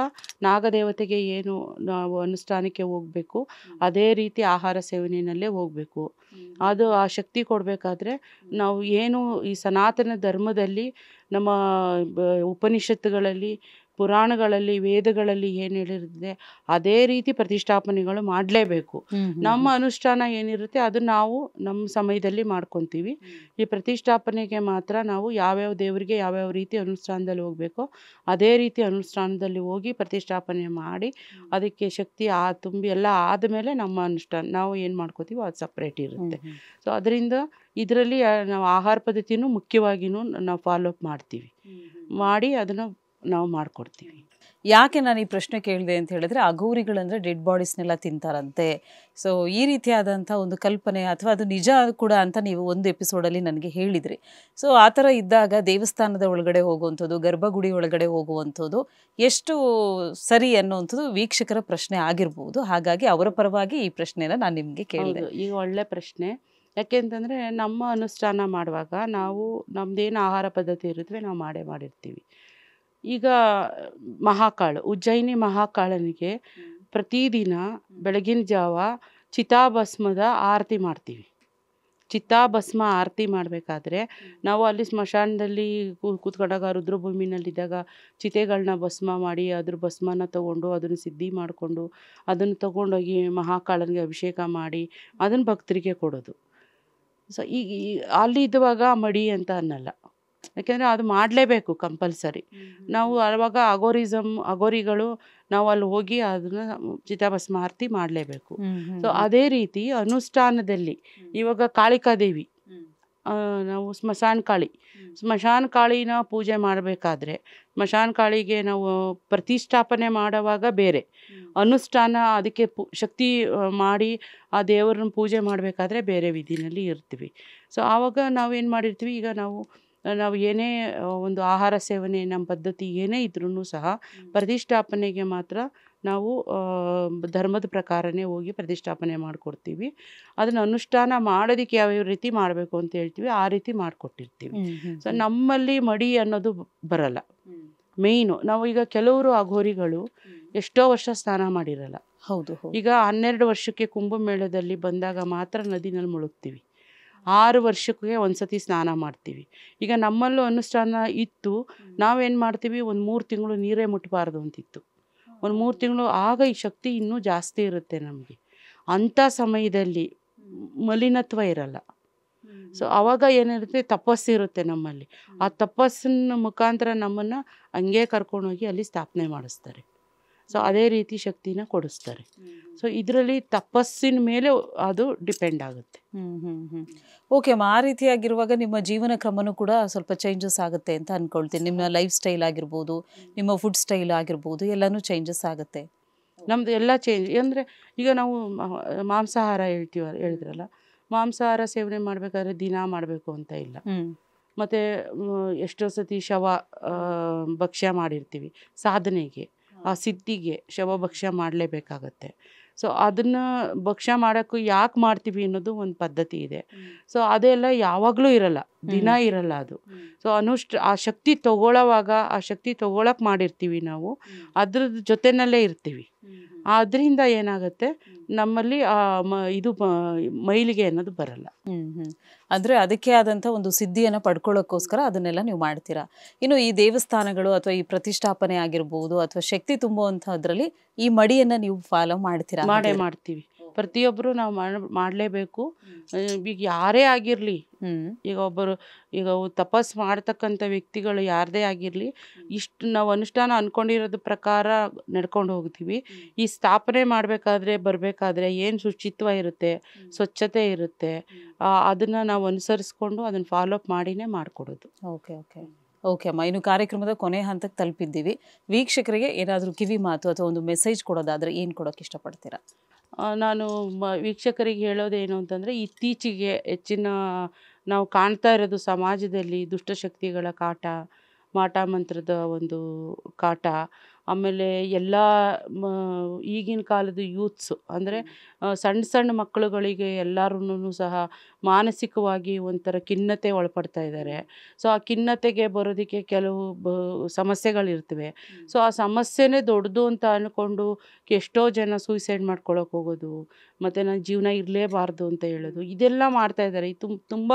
ನಾಗದೇವತೆಗೆ ಏನು ನಾವು ಅನುಷ್ಠಾನಕ್ಕೆ ಹೋಗ್ಬೇಕು ಅದೇ ರೀತಿ ಆಹಾರ ಸೇವನೆಯಲ್ಲೇ ಹೋಗ್ಬೇಕು ಅದು ಆ ಶಕ್ತಿ ಕೊಡಬೇಕಾದ್ರೆ ನಾವು ಏನು ಈ ಸನಾತನ ಧರ್ಮದಲ್ಲಿ ನಮ್ಮ ಉಪನಿಷತ್ತುಗಳಲ್ಲಿ ಪುರಾಣಗಳಲ್ಲಿ ವೇದಗಳಲ್ಲಿ ಏನು ಹೇಳಿರುತ್ತೆ ಅದೇ ರೀತಿ ಪ್ರತಿಷ್ಠಾಪನೆಗಳು ಮಾಡಲೇಬೇಕು ನಮ್ಮ ಅನುಷ್ಠಾನ ಏನಿರುತ್ತೆ ಅದು ನಾವು ನಮ್ಮ ಸಮಯದಲ್ಲಿ ಮಾಡ್ಕೊತೀವಿ ಈ ಪ್ರತಿಷ್ಠಾಪನೆಗೆ ಮಾತ್ರ ನಾವು ಯಾವ್ಯಾವ ದೇವರಿಗೆ ಯಾವ್ಯಾವ ರೀತಿ ಅನುಷ್ಠಾನದಲ್ಲಿ ಹೋಗಬೇಕು ಅದೇ ರೀತಿ ಅನುಷ್ಠಾನದಲ್ಲಿ ಹೋಗಿ ಪ್ರತಿಷ್ಠಾಪನೆ ಮಾಡಿ ಅದಕ್ಕೆ ಶಕ್ತಿ ಆ ತುಂಬಿ ಎಲ್ಲ ಆದಮೇಲೆ ನಮ್ಮ ಅನುಷ್ಠಾನ ನಾವು ಏನು ಮಾಡ್ಕೋತೀವೋ ಅದು ಸಪ್ರೇಟ್ ಇರುತ್ತೆ ಸೊ ಅದರಿಂದ ಇದರಲ್ಲಿ ನಾವು ಆಹಾರ ಪದ್ಧತಿನೂ ಮುಖ್ಯವಾಗಿಯೂ ನಾವು ಫಾಲೋಅಪ್ ಮಾಡ್ತೀವಿ ಮಾಡಿ ಅದನ್ನು ನಾವು ಮಾಡಿಕೊಡ್ತೀವಿ ಯಾಕೆ ನಾನು ಈ ಪ್ರಶ್ನೆ ಕೇಳಿದೆ ಅಂತ ಹೇಳಿದ್ರೆ ಅಘೋರಿಗಳಂದ್ರೆ ಡೆಡ್ ಬಾಡೀಸ್ನೆಲ್ಲ ತಿಂತಾರಂತೆ ಸೊ ಈ ರೀತಿಯಾದಂಥ ಒಂದು ಕಲ್ಪನೆ ಅಥವಾ ಅದು ನಿಜ ಕೂಡ ಅಂತ ನೀವು ಒಂದು ಎಪಿಸೋಡಲ್ಲಿ ನನಗೆ ಹೇಳಿದ್ರಿ ಸೊ ಆ ಥರ ಇದ್ದಾಗ ದೇವಸ್ಥಾನದ ಒಳಗಡೆ ಹೋಗುವಂಥದ್ದು ಗರ್ಭಗುಡಿ ಒಳಗಡೆ ಹೋಗುವಂಥದ್ದು ಎಷ್ಟು ಸರಿ ಅನ್ನುವಂಥದ್ದು ವೀಕ್ಷಕರ ಪ್ರಶ್ನೆ ಆಗಿರ್ಬೋದು ಹಾಗಾಗಿ ಅವರ ಪರವಾಗಿ ಈ ಪ್ರಶ್ನೆನ ನಾನು ನಿಮಗೆ ಕೇಳಿದೆ ಈಗ ಒಳ್ಳೆ ಪ್ರಶ್ನೆ ಯಾಕೆಂತಂದರೆ ನಮ್ಮ ಅನುಷ್ಠಾನ ಮಾಡುವಾಗ ನಾವು ನಮ್ಮದೇನು ಆಹಾರ ಪದ್ಧತಿ ಇರುತ್ತವೆ ನಾವು ಮಾಡೇ ಮಾಡಿರ್ತೀವಿ ಈಗ ಮಹಾಕಾಳು ಉಜ್ಜಯಿನಿ ಮಹಾಕಾಳನಿಗೆ ಪ್ರತಿದಿನ ಬೆಳಗಿನ ಜಾವ ಚಿತಾಭಸ್ಮದ ಆರತಿ ಮಾಡ್ತೀವಿ ಚಿತ್ತಾಭಸ್ಮ ಆರತಿ ಮಾಡಬೇಕಾದ್ರೆ ನಾವು ಅಲ್ಲಿ ಸ್ಮಶಾನದಲ್ಲಿ ಕೂತ್ಕೊಂಡಾಗ ರುದ್ರಭೂಮಿನಲ್ಲಿದ್ದಾಗ ಚಿತೆಗಳನ್ನ ಭಸ್ಮ ಮಾಡಿ ಅದ್ರ ಭಸ್ಮನ ತೊಗೊಂಡು ಅದನ್ನು ಸಿದ್ಧಿ ಮಾಡಿಕೊಂಡು ಅದನ್ನು ತಗೊಂಡೋಗಿ ಮಹಾಕಾಳನಿಗೆ ಅಭಿಷೇಕ ಮಾಡಿ ಅದನ್ನು ಭಕ್ತರಿಗೆ ಕೊಡೋದು ಸೊ ಈಗ ಅಲ್ಲಿ ಇದ್ದಾಗ ಮಡಿ ಅಂತ ಅನ್ನಲ್ಲ ಯಾಕೆಂದರೆ ಅದು ಮಾಡಲೇಬೇಕು ಕಂಪಲ್ಸರಿ ನಾವು ಆವಾಗ ಅಗೋರಿಸಮ್ ಅಗೋರಿಗಳು ನಾವು ಅಲ್ಲಿ ಹೋಗಿ ಅದನ್ನು ಚಿತಾಭಸ್ಮ ಆರತಿ ಮಾಡಲೇಬೇಕು ಸೊ ಅದೇ ರೀತಿ ಅನುಷ್ಠಾನದಲ್ಲಿ ಇವಾಗ ಕಾಳಿಕಾದೇವಿ ನಾವು ಸ್ಮಶಾನ ಕಾಳಿ ಸ್ಮಶಾನ್ ಕಾಳಿನ ಪೂಜೆ ಮಾಡಬೇಕಾದ್ರೆ ಸ್ಮಶಾನ್ ಕಾಳಿಗೆ ನಾವು ಪ್ರತಿಷ್ಠಾಪನೆ ಮಾಡುವಾಗ ಬೇರೆ ಅನುಷ್ಠಾನ ಅದಕ್ಕೆ ಪು ಶಕ್ತಿ ಮಾಡಿ ಆ ದೇವರನ್ನ ಪೂಜೆ ಮಾಡಬೇಕಾದ್ರೆ ಬೇರೆ ವಿಧಿನಲ್ಲಿ ಇರ್ತೀವಿ ಸೊ ಆವಾಗ ನಾವೇನು ಮಾಡಿರ್ತೀವಿ ಈಗ ನಾವು ನಾವು ಏನೇ ಒಂದು ಆಹಾರ ಸೇವನೆ ನಮ್ಮ ಪದ್ಧತಿ ಏನೇ ಇದ್ರೂ ಸಹ ಪ್ರತಿಷ್ಠಾಪನೆಗೆ ಮಾತ್ರ ನಾವು ಧರ್ಮದ ಪ್ರಕಾರನೇ ಹೋಗಿ ಪ್ರತಿಷ್ಠಾಪನೆ ಮಾಡಿಕೊಡ್ತೀವಿ ಅದನ್ನು ಅನುಷ್ಠಾನ ಮಾಡೋದಕ್ಕೆ ಯಾವ ರೀತಿ ಮಾಡಬೇಕು ಅಂತ ಹೇಳ್ತೀವಿ ಆ ರೀತಿ ಮಾಡಿಕೊಟ್ಟಿರ್ತೀವಿ ಸೊ ನಮ್ಮಲ್ಲಿ ಮಡಿ ಅನ್ನೋದು ಬರಲ್ಲ ಮೇಯ್ನು ನಾವು ಈಗ ಕೆಲವರು ಅಘೋರಿಗಳು ಎಷ್ಟೋ ವರ್ಷ ಸ್ನಾನ ಮಾಡಿರಲ್ಲ ಹೌದು ಈಗ ಹನ್ನೆರಡು ವರ್ಷಕ್ಕೆ ಕುಂಭಮೇಳದಲ್ಲಿ ಬಂದಾಗ ಮಾತ್ರ ನದಿನಲ್ಲಿ ಮುಳುಗ್ತೀವಿ ಆರು ವರ್ಷಕ್ಕೆ ಒಂದು ಸತಿ ಸ್ನಾನ ಮಾಡ್ತೀವಿ ಈಗ ನಮ್ಮಲ್ಲೂ ಅನುಷ್ಠಾನ ಇತ್ತು ನಾವೇನು ಮಾಡ್ತೀವಿ ಒಂದು ಮೂರು ತಿಂಗಳು ನೀರೇ ಮುಟ್ಟಬಾರ್ದು ಅಂತಿತ್ತು ಒಂದು ಮೂರು ತಿಂಗಳು ಆಗ ಈ ಶಕ್ತಿ ಇನ್ನೂ ಜಾಸ್ತಿ ಇರುತ್ತೆ ನಮಗೆ ಅಂಥ ಸಮಯದಲ್ಲಿ ಮಲಿನತ್ವ ಇರಲ್ಲ ಸೊ ಆವಾಗ ಏನಿರುತ್ತೆ ತಪಸ್ಸು ಇರುತ್ತೆ ನಮ್ಮಲ್ಲಿ ಆ ತಪಸ್ಸಿನ ಮುಖಾಂತರ ನಮ್ಮನ್ನು ಹಂಗೆ ಕರ್ಕೊಂಡೋಗಿ ಅಲ್ಲಿ ಸ್ಥಾಪನೆ ಮಾಡಿಸ್ತಾರೆ ಸೊ ಅದೇ ರೀತಿ ಶಕ್ತಿನ ಕೊಡಿಸ್ತಾರೆ ಸೊ ಇದರಲ್ಲಿ ತಪಸ್ಸಿನ ಮೇಲೆ ಅದು ಡಿಪೆಂಡ್ ಆಗುತ್ತೆ ಓಕೆ ಅಮ್ಮ ಆ ರೀತಿಯಾಗಿರುವಾಗ ನಿಮ್ಮ ಜೀವನ ಕ್ರಮನೂ ಕೂಡ ಸ್ವಲ್ಪ ಚೇಂಜಸ್ ಆಗುತ್ತೆ ಅಂತ ಅಂದ್ಕೊಳ್ತೀನಿ ನಿಮ್ಮ ಲೈಫ್ ಸ್ಟೈಲ್ ಆಗಿರ್ಬೋದು ನಿಮ್ಮ ಫುಡ್ ಸ್ಟೈಲ್ ಆಗಿರ್ಬೋದು ಎಲ್ಲನೂ ಚೇಂಜಸ್ ಆಗುತ್ತೆ ನಮ್ಮದು ಎಲ್ಲ ಚೇಂಜ್ ಅಂದರೆ ಈಗ ನಾವು ಮಾಂಸಾಹಾರ ಹೇಳ್ತೀವ ಹೇಳಿದ್ರಲ್ಲ ಮಾಂಸಾಹಾರ ಸೇವನೆ ಮಾಡಬೇಕಾದ್ರೆ ದಿನ ಮಾಡಬೇಕು ಅಂತ ಇಲ್ಲ ಮತ್ತು ಎಷ್ಟೋ ಸತಿ ಶವ ಭಕ್ಷ್ಯ ಮಾಡಿರ್ತೀವಿ ಸಾಧನೆಗೆ ಆ ಸಿದ್ಧಿಗೆ ಶವಭಕ್ಷ ಮಾಡಲೇಬೇಕಾಗತ್ತೆ ಸೊ ಅದನ್ನು ಭಕ್ಷ್ಯ ಮಾಡೋಕ್ಕೂ ಯಾಕೆ ಮಾಡ್ತೀವಿ ಅನ್ನೋದು ಒಂದು ಪದ್ಧತಿ ಇದೆ ಸೊ ಅದೆಲ್ಲ ಯಾವಾಗಲೂ ಇರಲ್ಲ ದಿನ ಇರಲ್ಲ ಅದು ಸೊ ಅನುಷ್ಠ ಆ ಶಕ್ತಿ ತಗೊಳವಾಗ ಆ ಶಕ್ತಿ ತಗೊಳಕ್ ಮಾಡಿರ್ತೀವಿ ನಾವು ಅದ್ರ ಜೊತೆನಲ್ಲೇ ಇರ್ತೀವಿ ಅದರಿಂದ ಏನಾಗುತ್ತೆ ನಮ್ಮಲ್ಲಿ ಆ ಇದು ಮೈಲಿಗೆ ಅನ್ನೋದು ಬರಲ್ಲ ಅಂದ್ರೆ ಅದಕ್ಕೆ ಆದಂಥ ಒಂದು ಸಿದ್ಧಿಯನ್ನು ಪಡ್ಕೊಳ್ಳೋಕ್ಕೋಸ್ಕರ ಅದನ್ನೆಲ್ಲ ನೀವು ಮಾಡ್ತೀರಾ ಇನ್ನು ಈ ದೇವಸ್ಥಾನಗಳು ಅಥವಾ ಈ ಪ್ರತಿಷ್ಠಾಪನೆ ಆಗಿರ್ಬೋದು ಅಥವಾ ಶಕ್ತಿ ತುಂಬುವಂಥದ್ರಲ್ಲಿ ಈ ಮಡಿಯನ್ನು ನೀವು ಫಾಲೋ ಮಾಡ್ತೀರಾ ಮಾಡೇ ಮಾಡ್ತೀವಿ ಪ್ರತಿಯೊಬ್ಬರು ನಾವು ಮಾಡಲೇಬೇಕು ಈಗ ಯಾರೇ ಆಗಿರಲಿ ಈಗ ಒಬ್ಬರು ಈಗ ತಪಸ್ ಮಾಡ್ತಕ್ಕಂಥ ವ್ಯಕ್ತಿಗಳು ಯಾರದೇ ಆಗಿರಲಿ ಇಷ್ಟು ನಾವು ಅನುಷ್ಠಾನ ಅಂದ್ಕೊಂಡಿರೋದ ಪ್ರಕಾರ ನಡ್ಕೊಂಡು ಹೋಗ್ತೀವಿ ಈ ಸ್ಥಾಪನೆ ಮಾಡಬೇಕಾದ್ರೆ ಬರಬೇಕಾದ್ರೆ ಏನು ಶುಚಿತ್ವ ಇರುತ್ತೆ ಸ್ವಚ್ಛತೆ ಇರುತ್ತೆ ಅದನ್ನು ನಾವು ಅನುಸರಿಸ್ಕೊಂಡು ಅದನ್ನು ಫಾಲೋ ಅಪ್ ಮಾಡಿನೇ ಮಾಡಿಕೊಡೋದು ಓಕೆ ಓಕೆ ಓಕೆ ಅಮ್ಮ ಇನ್ನು ಕಾರ್ಯಕ್ರಮದ ಕೊನೆ ಹಂತಕ್ಕೆ ತಲುಪಿದ್ದೀವಿ ವೀಕ್ಷಕರಿಗೆ ಏನಾದರೂ ಕಿವಿ ಮಾತು ಅಥವಾ ಒಂದು ಮೆಸೇಜ್ ಕೊಡೋದಾದರೆ ಏನು ಕೊಡೋಕ್ಕೆ ಇಷ್ಟಪಡ್ತೀರಾ ನಾನು ಮ ವೀಕ್ಷಕರಿಗೆ ಹೇಳೋದೇನು ಅಂತಂದರೆ ಇತ್ತೀಚೆಗೆ ಹೆಚ್ಚಿನ ನಾವು ಕಾಣ್ತಾ ಇರೋದು ಸಮಾಜದಲ್ಲಿ ದುಷ್ಟಶಕ್ತಿಗಳ ಕಾಟ ಮಾಟ ಮಂತ್ರದ ಒಂದು ಕಾಟ ಆಮೇಲೆ ಎಲ್ಲ ಈಗಿನ ಕಾಲದ ಯೂತ್ಸು ಅಂದರೆ ಸಣ್ಣ ಸಣ್ಣ ಮಕ್ಕಳುಗಳಿಗೆ ಎಲ್ಲರೂ ಸಹ ಮಾನಸಿಕವಾಗಿ ಒಂಥರ ಖಿನ್ನತೆ ಒಳಪಡ್ತಾ ಇದ್ದಾರೆ ಸೊ ಆ ಖಿನ್ನತೆಗೆ ಬರೋದಕ್ಕೆ ಕೆಲವು ಬ ಸಮಸ್ಯೆಗಳಿರ್ತವೆ ಸೊ ಆ ಸಮಸ್ಯೆನೇ ದೊಡ್ಡದು ಅಂತ ಅಂದ್ಕೊಂಡು ಎಷ್ಟೋ ಜನ ಸೂಸೈಡ್ ಮಾಡ್ಕೊಳಕ್ಕೆ ಹೋಗೋದು ಮತ್ತು ನನ್ನ ಜೀವನ ಇರಲೇಬಾರ್ದು ಅಂತ ಹೇಳೋದು ಇದೆಲ್ಲ ಮಾಡ್ತಾಯಿದ್ದಾರೆ ಈ ತುಂಬ ತುಂಬ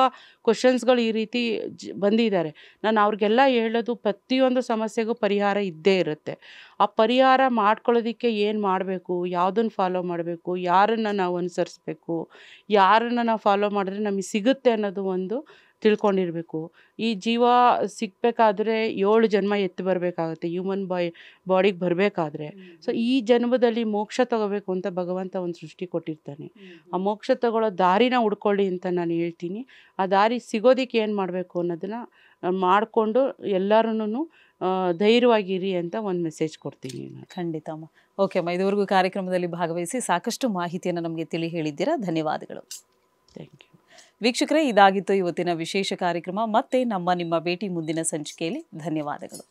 ಕ್ವಶನ್ಸ್ಗಳು ಈ ರೀತಿ ಜ್ ಬಂದಿದ್ದಾರೆ ನಾನು ಅವ್ರಿಗೆಲ್ಲ ಹೇಳೋದು ಪ್ರತಿಯೊಂದು ಸಮಸ್ಯೆಗೂ ಪರಿಹಾರ ಇದ್ದೇ ಇರುತ್ತೆ ಆ ಪರಿಹಾರ ಮಾಡ್ಕೊಳ್ಳೋದಕ್ಕೆ ಏನು ಮಾಡಬೇಕು ಯಾವುದನ್ನು ಫಾಲೋ ಮಾಡಬೇಕು ಯಾರನ್ನು ನಾವು ಅನುಸರಿಸ್ಬೇಕು ಯಾರನ್ನು ನಾವು ಫಾಲೋ ಮಾಡಿದ್ರೆ ನಮಗೆ ಸಿಗುತ್ತೆ ಅನ್ನೋದು ಒಂದು ತಿಳ್ಕೊಂಡಿರಬೇಕು ಈ ಜೀವ ಸಿಗಬೇಕಾದ್ರೆ ಏಳು ಜನ್ಮ ಎತ್ತು ಬರಬೇಕಾಗುತ್ತೆ ಹ್ಯೂಮನ್ ಬಾಯ್ ಬಾಡಿಗೆ ಬರಬೇಕಾದ್ರೆ ಸೊ ಈ ಜನ್ಮದಲ್ಲಿ ಮೋಕ್ಷ ತಗೋಬೇಕು ಅಂತ ಭಗವಂತ ಒಂದು ಸೃಷ್ಟಿ ಕೊಟ್ಟಿರ್ತಾನೆ ಆ ಮೋಕ್ಷ ತಗೊಳ್ಳೋ ದಾರಿನ ಹುಡ್ಕೊಳ್ಳಿ ಅಂತ ನಾನು ಹೇಳ್ತೀನಿ ಆ ದಾರಿ ಸಿಗೋದಕ್ಕೆ ಏನು ಮಾಡಬೇಕು ಅನ್ನೋದನ್ನು ಮಾಡಿಕೊಂಡು ಎಲ್ಲರೂ ಧೈರ್ಯವಾಗಿರಿ ಅಂತ ಒಂದು ಮೆಸೇಜ್ ಕೊಡ್ತೀನಿ ಖಂಡಿತ ಅಮ್ಮ ಓಕೆ ಅಮ್ಮ ಇದುವರೆಗೂ ಕಾರ್ಯಕ್ರಮದಲ್ಲಿ ಭಾಗವಹಿಸಿ ಸಾಕಷ್ಟು ಮಾಹಿತಿಯನ್ನು ನಮಗೆ ತಿಳಿ ಹೇಳಿದ್ದೀರಾ ಧನ್ಯವಾದಗಳು ಥ್ಯಾಂಕ್ ಯು ವೀಕ್ಷಕರೇ ಇದಾಗಿತ್ತು ಇವತ್ತಿನ ವಿಶೇಷ ಕಾರ್ಯಕ್ರಮ ಮತ್ತೆ ನಮ್ಮ ನಿಮ್ಮ ಭೇಟಿ ಮುಂದಿನ ಸಂಚಿಕೆಯಲ್ಲಿ ಧನ್ಯವಾದಗಳು